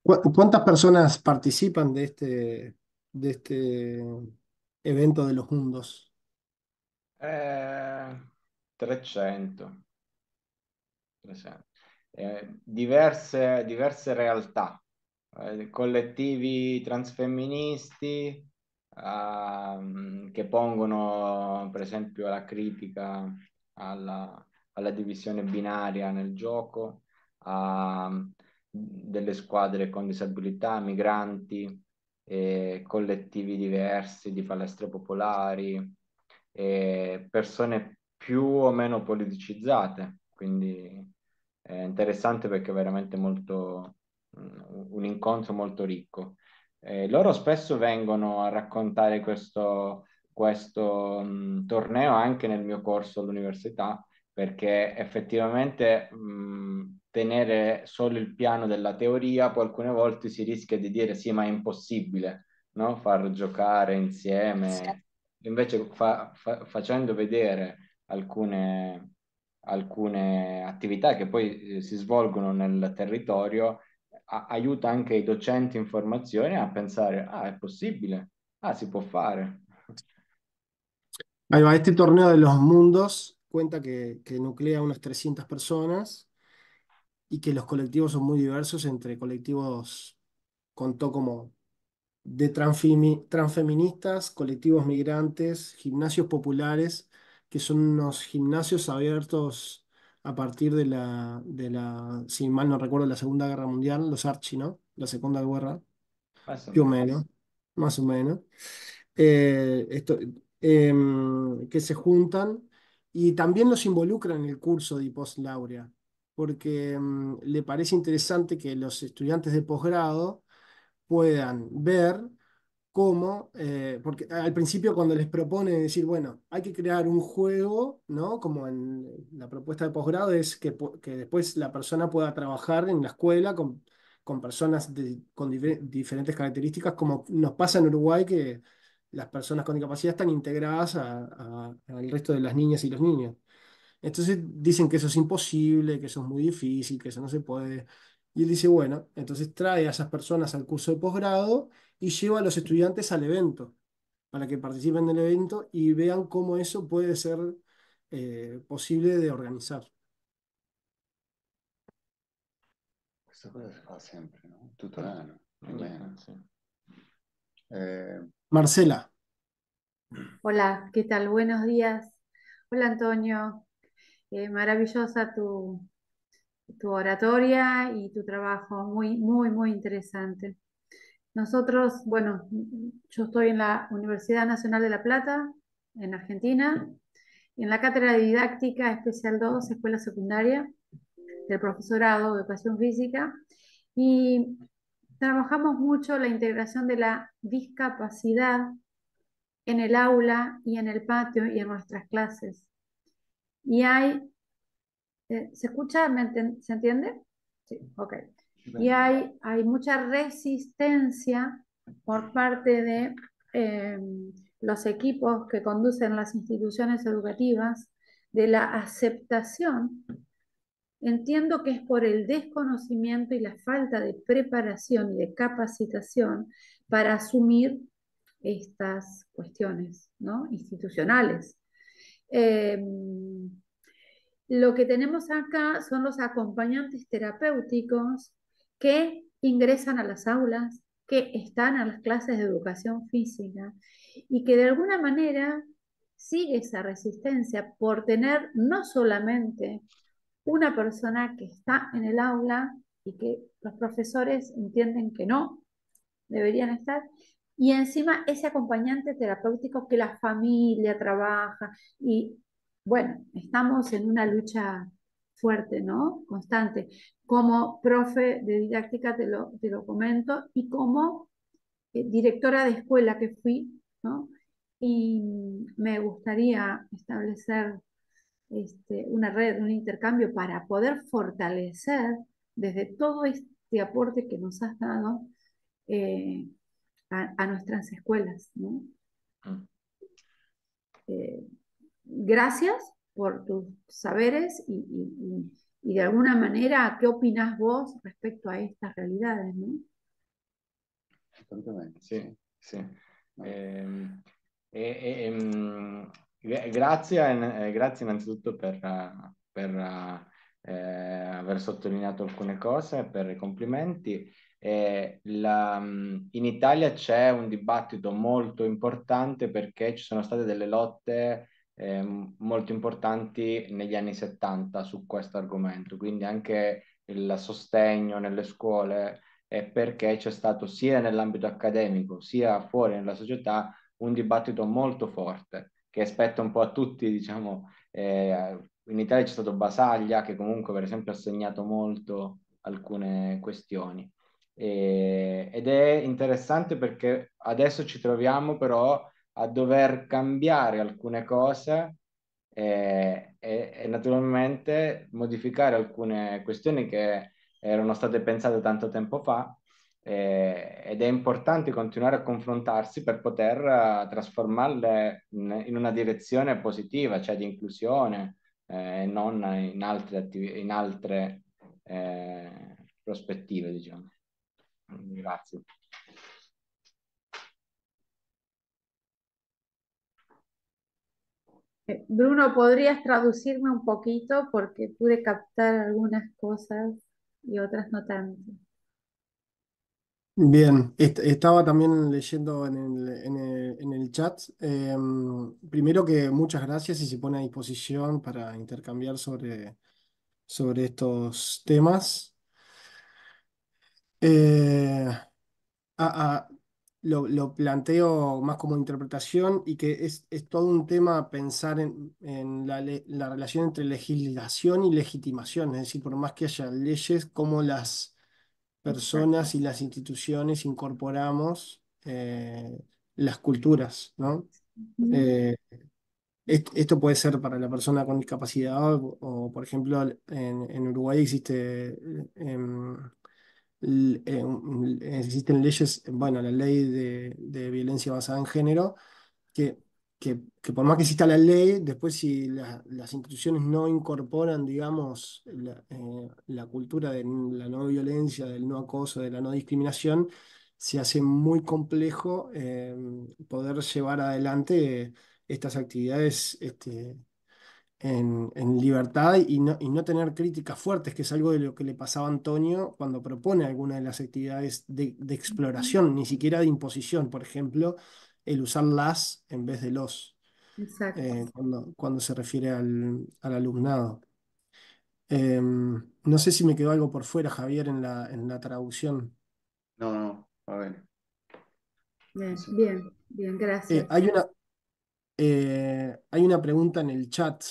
¿Cu- ¿Cuántas personas participan de este, de este evento de los mundos? Eh, 300. 300. Eh, diverse, diverse realtà, eh, collettivi transfemministi ehm, che pongono per esempio la critica alla, alla divisione binaria nel gioco, a ehm, delle squadre con disabilità, migranti, eh, collettivi diversi di palestre popolari, eh, persone più o meno politicizzate, quindi è interessante perché è veramente molto, mm, un incontro molto ricco. Eh, loro spesso vengono a raccontare questo, questo mh, mm, torneo anche nel mio corso all'università perché effettivamente mh, mm, tenere solo il piano della teoria, poi alcune volte si rischia di dire sì, ma è impossibile no? far giocare insieme. Sì. Invece fa, fa, facendo vedere alcune, alcune, attività che poi eh, si svolgono nel territorio, a, aiuta anche i docenti in formazione a pensare, ah, è possibile, ah, si può fare. Ma va, este torneo de los mundos cuenta que, que nuclea unas 300 personas y que los colectivos son muy diversos entre colectivos, contó como de transfeministas, colectivos migrantes, gimnasios populares, que son unos gimnasios abiertos a partir de la, de la si mal no recuerdo, la Segunda Guerra Mundial, los Archi, ¿no? La Segunda Guerra. Más o menos. Más o menos. Eh, esto, em, que se juntan y también los involucran en el curso de post-laurea porque mm, le parece interesante que los estudiantes de posgrado puedan ver cómo, eh, porque al principio cuando les propone decir, bueno, hay que crear un juego, ¿no? Como en la propuesta de posgrado es que, después la persona pueda trabajar en la escuela con, personas con diferentes características, como nos pasa en Uruguay que las personas con discapacidad están integradas al resto de las niñas y los niños. Entonces dicen que eso es imposible, que eso es muy difícil, que eso no se puede. Y él dice, bueno, entonces trae a esas personas al curso de posgrado y lleva a los estudiantes al evento, para que participen del evento y vean cómo eso puede ser eh, posible de organizar. Eso siempre, ¿no? Tutorano. Eh, Marcela. Hola, ¿qué tal? Buenos días. Hola Antonio, eh, maravillosa tu, tu oratoria y tu trabajo, muy, muy, muy interesante. Nosotros, bueno, yo estoy en la Universidad Nacional de La Plata, en Argentina, en la Cátedra de Didáctica Especial 2, Escuela Secundaria, del Profesorado de Educación Física, y trabajamos mucho la integración de la discapacidad en el aula y en el patio y en nuestras clases. Y hay, eh, ¿se escucha? ¿Se entiende? Sí, ok. Y hay, hay mucha resistencia por parte de eh, los equipos que conducen las instituciones educativas de la aceptación. Entiendo que es por el desconocimiento y la falta de preparación y de capacitación para asumir estas cuestiones ¿no? institucionales. Em, lo que tenemos acá son los acompañantes terapéuticos que ingresan a las aulas, que están a las clases de educación física y que de alguna manera sigue esa resistencia por tener no solamente una persona que está en el aula y que los profesores entienden que no deberían estar, y encima ese acompañante terapéutico que la familia trabaja y bueno, estamos en una lucha fuerte, ¿no? Constante. Como profe de didáctica te lo, comento y como eh, directora de escuela que fui, ¿no? Y me gustaría establecer este, una red, un intercambio para poder fortalecer desde todo este aporte que nos has dado eh, a, nuestras escuelas. ¿no? Mm. Eh, gracias por tus saberes y, y, y, de alguna manera, ¿qué opinas vos respecto a estas realidades? ¿no? Sí, sí. Em, eh, eh, em, grazie, eh, grazie, innanzitutto per, per eh, aver sottolineato alcune cose, per complimenti. Eh, la, in Italia c'è un dibattito molto importante perché ci sono state delle lotte eh, molto importanti negli anni 70 su questo argomento, quindi anche il sostegno nelle scuole è perché c'è stato sia nell'ambito accademico sia fuori nella società un dibattito molto forte che spetta un po' a tutti, diciamo, eh, in Italia c'è stato Basaglia che comunque per esempio ha segnato molto alcune questioni. E, ed è interessante perché adesso ci troviamo però a dover cambiare alcune cose e, e, e naturalmente modificare alcune questioni che erano state pensate tanto tempo fa eh, ed è importante continuare a confrontarsi per poter eh, trasformarle in, in, una direzione positiva, cioè di inclusione eh, e non in altre, attiv- in altre eh, prospettive, diciamo. Eh, Bruno, ¿podrías traducirme un poquito? Porque pude captar algunas cosas y otras no tanto. Bien, estaba también leyendo en el, chat. Em, primero que muchas gracias y se pone a disposición para intercambiar sobre, sobre estos temas. Eh, lo, planteo más como interpretación y que es, todo un tema pensar en, la, relación entre legislación y legitimación, es decir, por más que haya leyes, cómo las personas y las instituciones incorporamos eh, las culturas, ¿no? Eh, esto puede ser para la persona con discapacidad o, por ejemplo, en, en Uruguay existe em, eh, existen leyes, bueno, la ley de, violencia basada en género, que, que, por más que exista la ley, después si las instituciones no incorporan, digamos, eh, la, cultura de la no violencia, del no acoso, de la no discriminación, se hace muy complejo eh, poder llevar adelante estas actividades este, en, libertad y no, tener críticas fuertes, que es algo de lo que le pasaba a Antonio cuando propone alguna de las actividades de, exploración, ni siquiera de imposición, por ejemplo, el usar las en vez de los, eh, cuando, cuando, se refiere al, alumnado. Em, no sé si me quedó algo por fuera, Javier, en la, en la traducción. No, no, a ver. Bien, bien, eh, gracias. hay, una, eh, hay una pregunta en el chat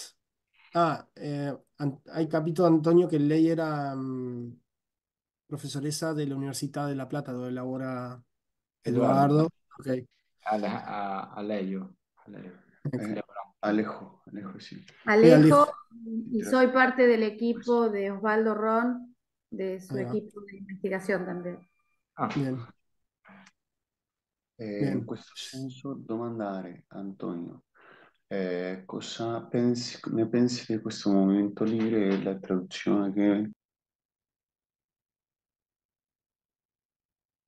Ah, eh, hay capítulo Antonio que ley era mm, profesoresa de la Universidad de La Plata, donde elabora Eduardo. a, Alejo. Alejo. Alejo, sí. Alejo, y soy parte del equipo de Osvaldo Ron, de su equipo de investigación también. Ah, bien. En este Questo senso Antonio, Eh, cosa pensi, ne pensi di questo momento lire e la traduzione che...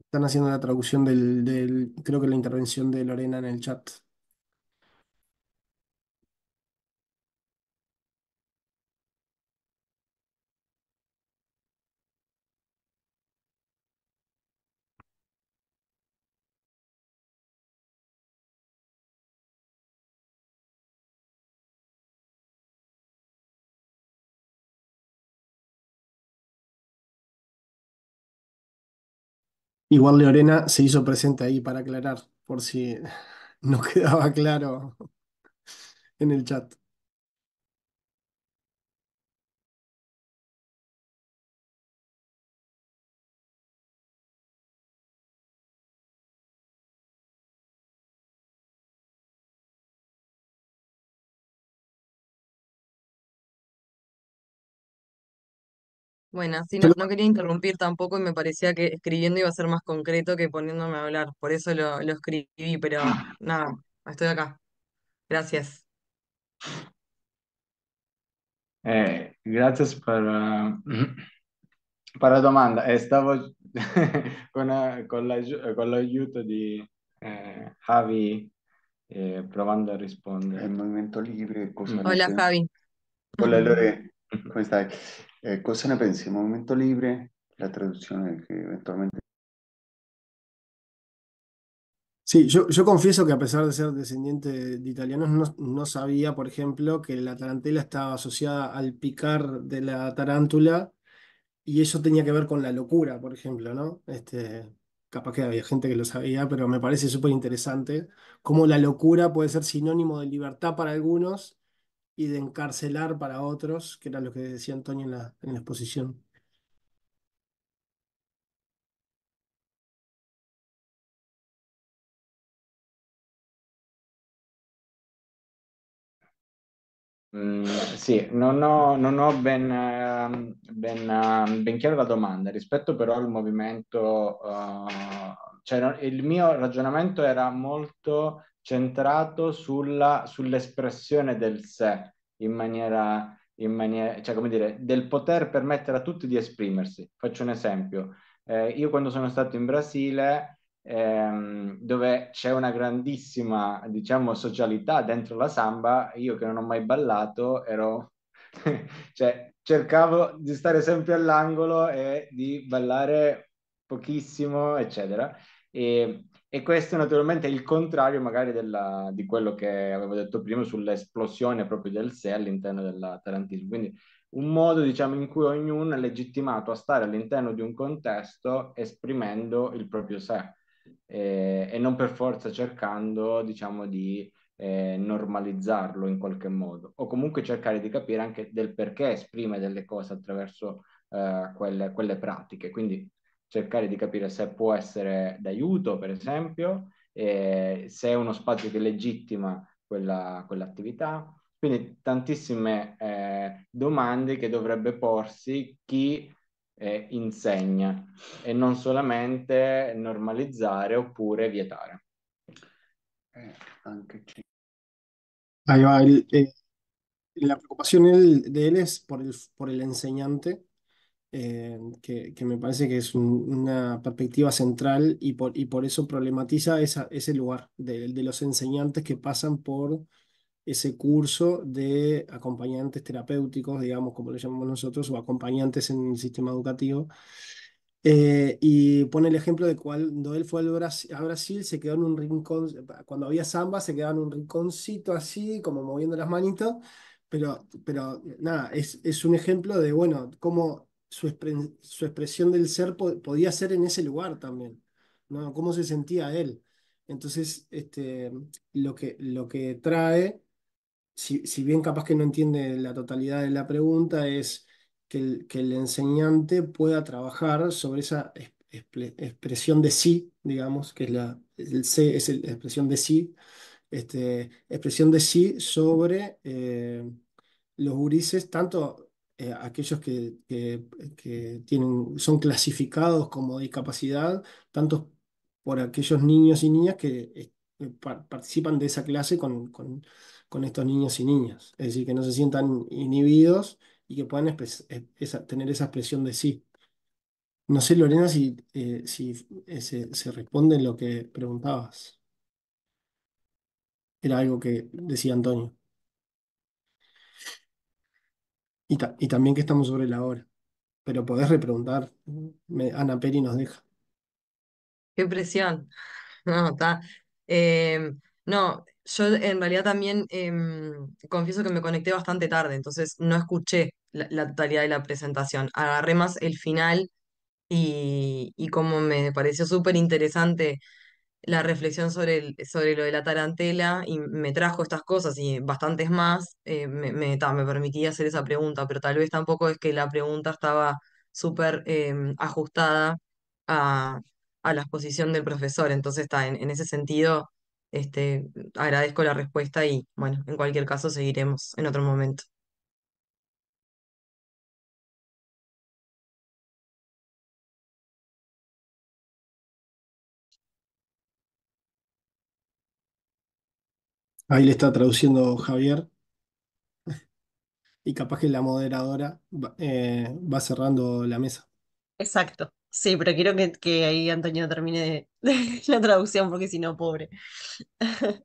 Están haciendo la traducción del, del, creo que la intervención de Lorena en el chat. Igual Lorena se hizo presente ahí para aclarar, por si no quedaba claro en el chat. Bueno, no, quería interrumpir tampoco y me parecía que escribiendo iba a ser más concreto que poniéndome a hablar. Por eso lo, escribí, pero nada, estoy acá. Gracias. Eh, gracias por para la demanda Estaba con, con la con eh, Javi eh, probando a a El movimiento libre, Hola, Javi. Hola Lore, ¿cómo estás? Eh, cosa pensé, libre, la traducción que eventualmente... Sí, yo, yo, confieso que a pesar de ser descendiente de, italianos, no, sabía, por ejemplo, que la tarantela estaba asociada al picar de la tarántula y eso tenía que ver con la locura, por ejemplo, ¿no? Este, capaz que había gente que lo sabía, pero me parece súper interesante cómo la locura puede ser sinónimo de libertad para algunos y de encarcelar para otros, que era lo que decía Antonio en la, exposición. Mm, sí, no non ho, no ben, eh, ben, eh, la domanda. Rispetto però al movimiento, el eh, cioè, il mio ragionamento era molto centrato sulla, sull'espressione del sé in maniera, in maniera, cioè come dire, del poter permettere a tutti di esprimersi. Faccio un esempio. Eh, io quando sono stato in Brasile, ehm, dove c'è una grandissima, diciamo, socialità dentro la samba, io che non ho mai ballato, ero... cioè, cercavo di stare sempre all'angolo e di ballare pochissimo, eccetera. E e questo naturalmente è il contrario magari della, di quello che avevo detto prima sull'esplosione proprio del sé all'interno del tarantismo. Quindi un modo diciamo, in cui ognuno è legittimato a stare all'interno di un contesto esprimendo il proprio sé eh, e non per forza cercando diciamo, di eh, normalizzarlo in qualche modo o comunque cercare di capire anche del perché esprime delle cose attraverso eh, quelle, quelle pratiche. Quindi cercare di capire se può essere d'aiuto, per esempio, se è uno spazio che legittima quella, quell'attività. Quindi tantissime eh, domande che dovrebbe porsi chi eh, insegna e non solamente normalizzare oppure vietare. Eh, anche... Ahí va, el, eh, la preocupación el, de él es por el, por el enseñante Eh, que, que, me parece que es una perspectiva central y por, y por eso problematiza esa, ese lugar de, los enseñantes que pasan por ese curso de acompañantes terapéuticos, digamos, como le llamamos nosotros, o acompañantes en el sistema educativo. Eh, y pone el ejemplo de cuando él fue a Brasil, se quedó en un rincón, cuando había samba, se quedaba en un rinconcito así, como moviendo las manitas, pero, pero nada, es, es un ejemplo de, bueno, cómo su, expresión del ser podía ser en ese lugar también, ¿no? Cómo se sentía él. Entonces, este, lo, que, lo que trae, si, bien capaz que no entiende la totalidad de la pregunta, es que el, que el enseñante pueda trabajar sobre esa expresión de sí, digamos, que es la, el C es la expresión de sí, este, expresión de sí sobre eh, los urises tanto eh, aquellos que, tienen, son clasificados como discapacidad, tanto por aquellos niños y niñas que eh, eh, participan de esa clase con, con, estos niños y niñas. Es decir, que no se sientan inhibidos y que puedan tener esa expresión de sí. No sé, Lorena, si, si se, responde responde lo que preguntabas. Era algo que decía Antonio. Y, también que estamos sobre la hora. Pero podés repreguntar. Ana Peri nos deja. Qué presión. No, está. Em, no, yo en realidad también em, confieso que me conecté bastante tarde, entonces no escuché la, totalidad de la presentación. Agarré más el final y, y como me pareció súper interesante la reflexión sobre, sobre lo de la tarantela y me trajo estas cosas y bastantes más, eh, me, permitía hacer esa pregunta, pero tal vez tampoco es que la pregunta estaba súper em, ajustada a, la exposición del profesor. Entonces, está en, en, ese sentido, este, agradezco la respuesta y, bueno, en cualquier caso seguiremos en otro momento. Ahí le está traduciendo Javier y capaz que la moderadora eh, va, cerrando la mesa. Exacto. Sí, pero quiero que, que ahí Antonio termine la traducción porque si no, pobre.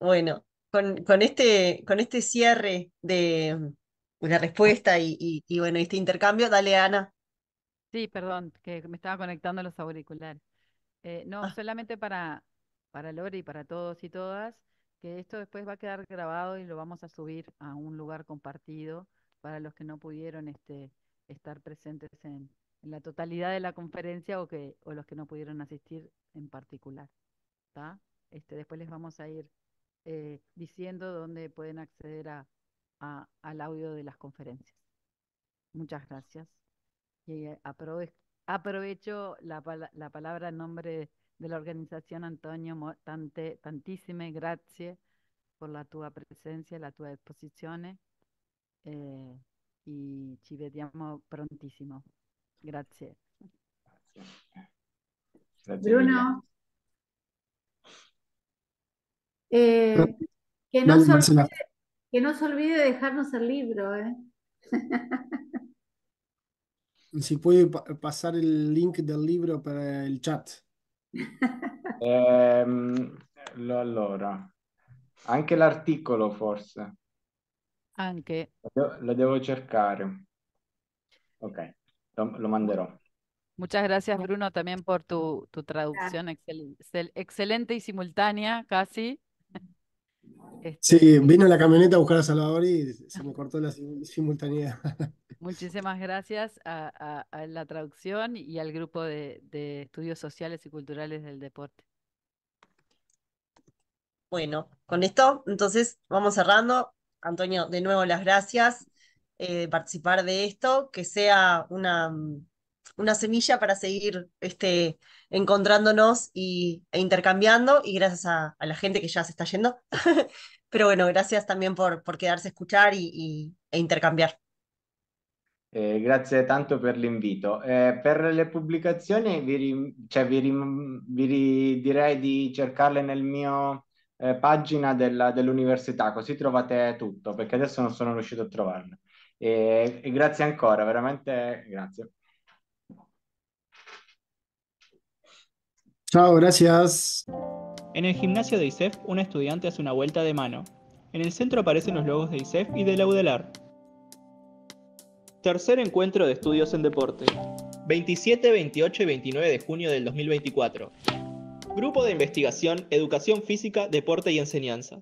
bueno, con, con, este, con este cierre de, la respuesta y, bueno, este intercambio, dale Ana. Sí, perdón, que me estaba conectando los auriculares. Eh, no, ah. solamente para, para Lore y para todos y todas, que esto después va a quedar grabado y lo vamos a subir a un lugar compartido para los que no pudieron este, estar presentes en, la totalidad de la conferencia o, que, o los que no pudieron asistir en particular. está Este, después les vamos a ir eh, diciendo dónde pueden acceder a, al audio de las conferencias. Muchas gracias. Y eh, aprovecho la, la palabra en nombre la organización Antonio, tante, tantissime gracias por la tu presencia y la tua exposición. eh, e ci vediamo prontissimo. Bruno. Eh, que, no se olvide, que no se olvide dejarnos el libro. ¿eh? si puede pasar el link del libro para el chat. ehm, allora, anche l'articolo forse. Anche. Lo devo, lo devo cercare. Ok, lo, lo, manderò. Muchas gracias, Bruno, también por tu, tu traducción excel, excel, excelente y simultánea, casi. Este... Sí, vino la camioneta a buscar a Salvador y se me cortó la simultaneidad. Muchísimas gracias a, la traducción y al grupo de, estudios sociales y culturales del deporte. Bueno, con esto entonces vamos cerrando. Antonio, de nuevo las gracias eh, de participar de esto, que sea una, semilla para seguir este, encontrándonos y, e intercambiando, y gracias a, la gente que ya se está yendo. Pero bueno, gracias también por, quedarse a escuchar y, e intercambiar. Eh, grazie tanto per l'invito. Eh, per le pubblicazioni vi, ri, cioè vi, ri, vi ri, direi di cercarle nel mio eh, pagina della, dell'università, così trovate tutto, perché adesso non sono riuscito a trovarle. E, e grazie ancora, veramente grazie. Chao, gracias. En el gimnasio de ISEF, un estudiante hace una vuelta de mano. En el centro aparecen los logos de ISEF y de la UDELAR. Tercer encuentro de estudios en deporte. 27, 28 y 29 de junio del 2024. Grupo de investigación, educación física, deporte y enseñanza.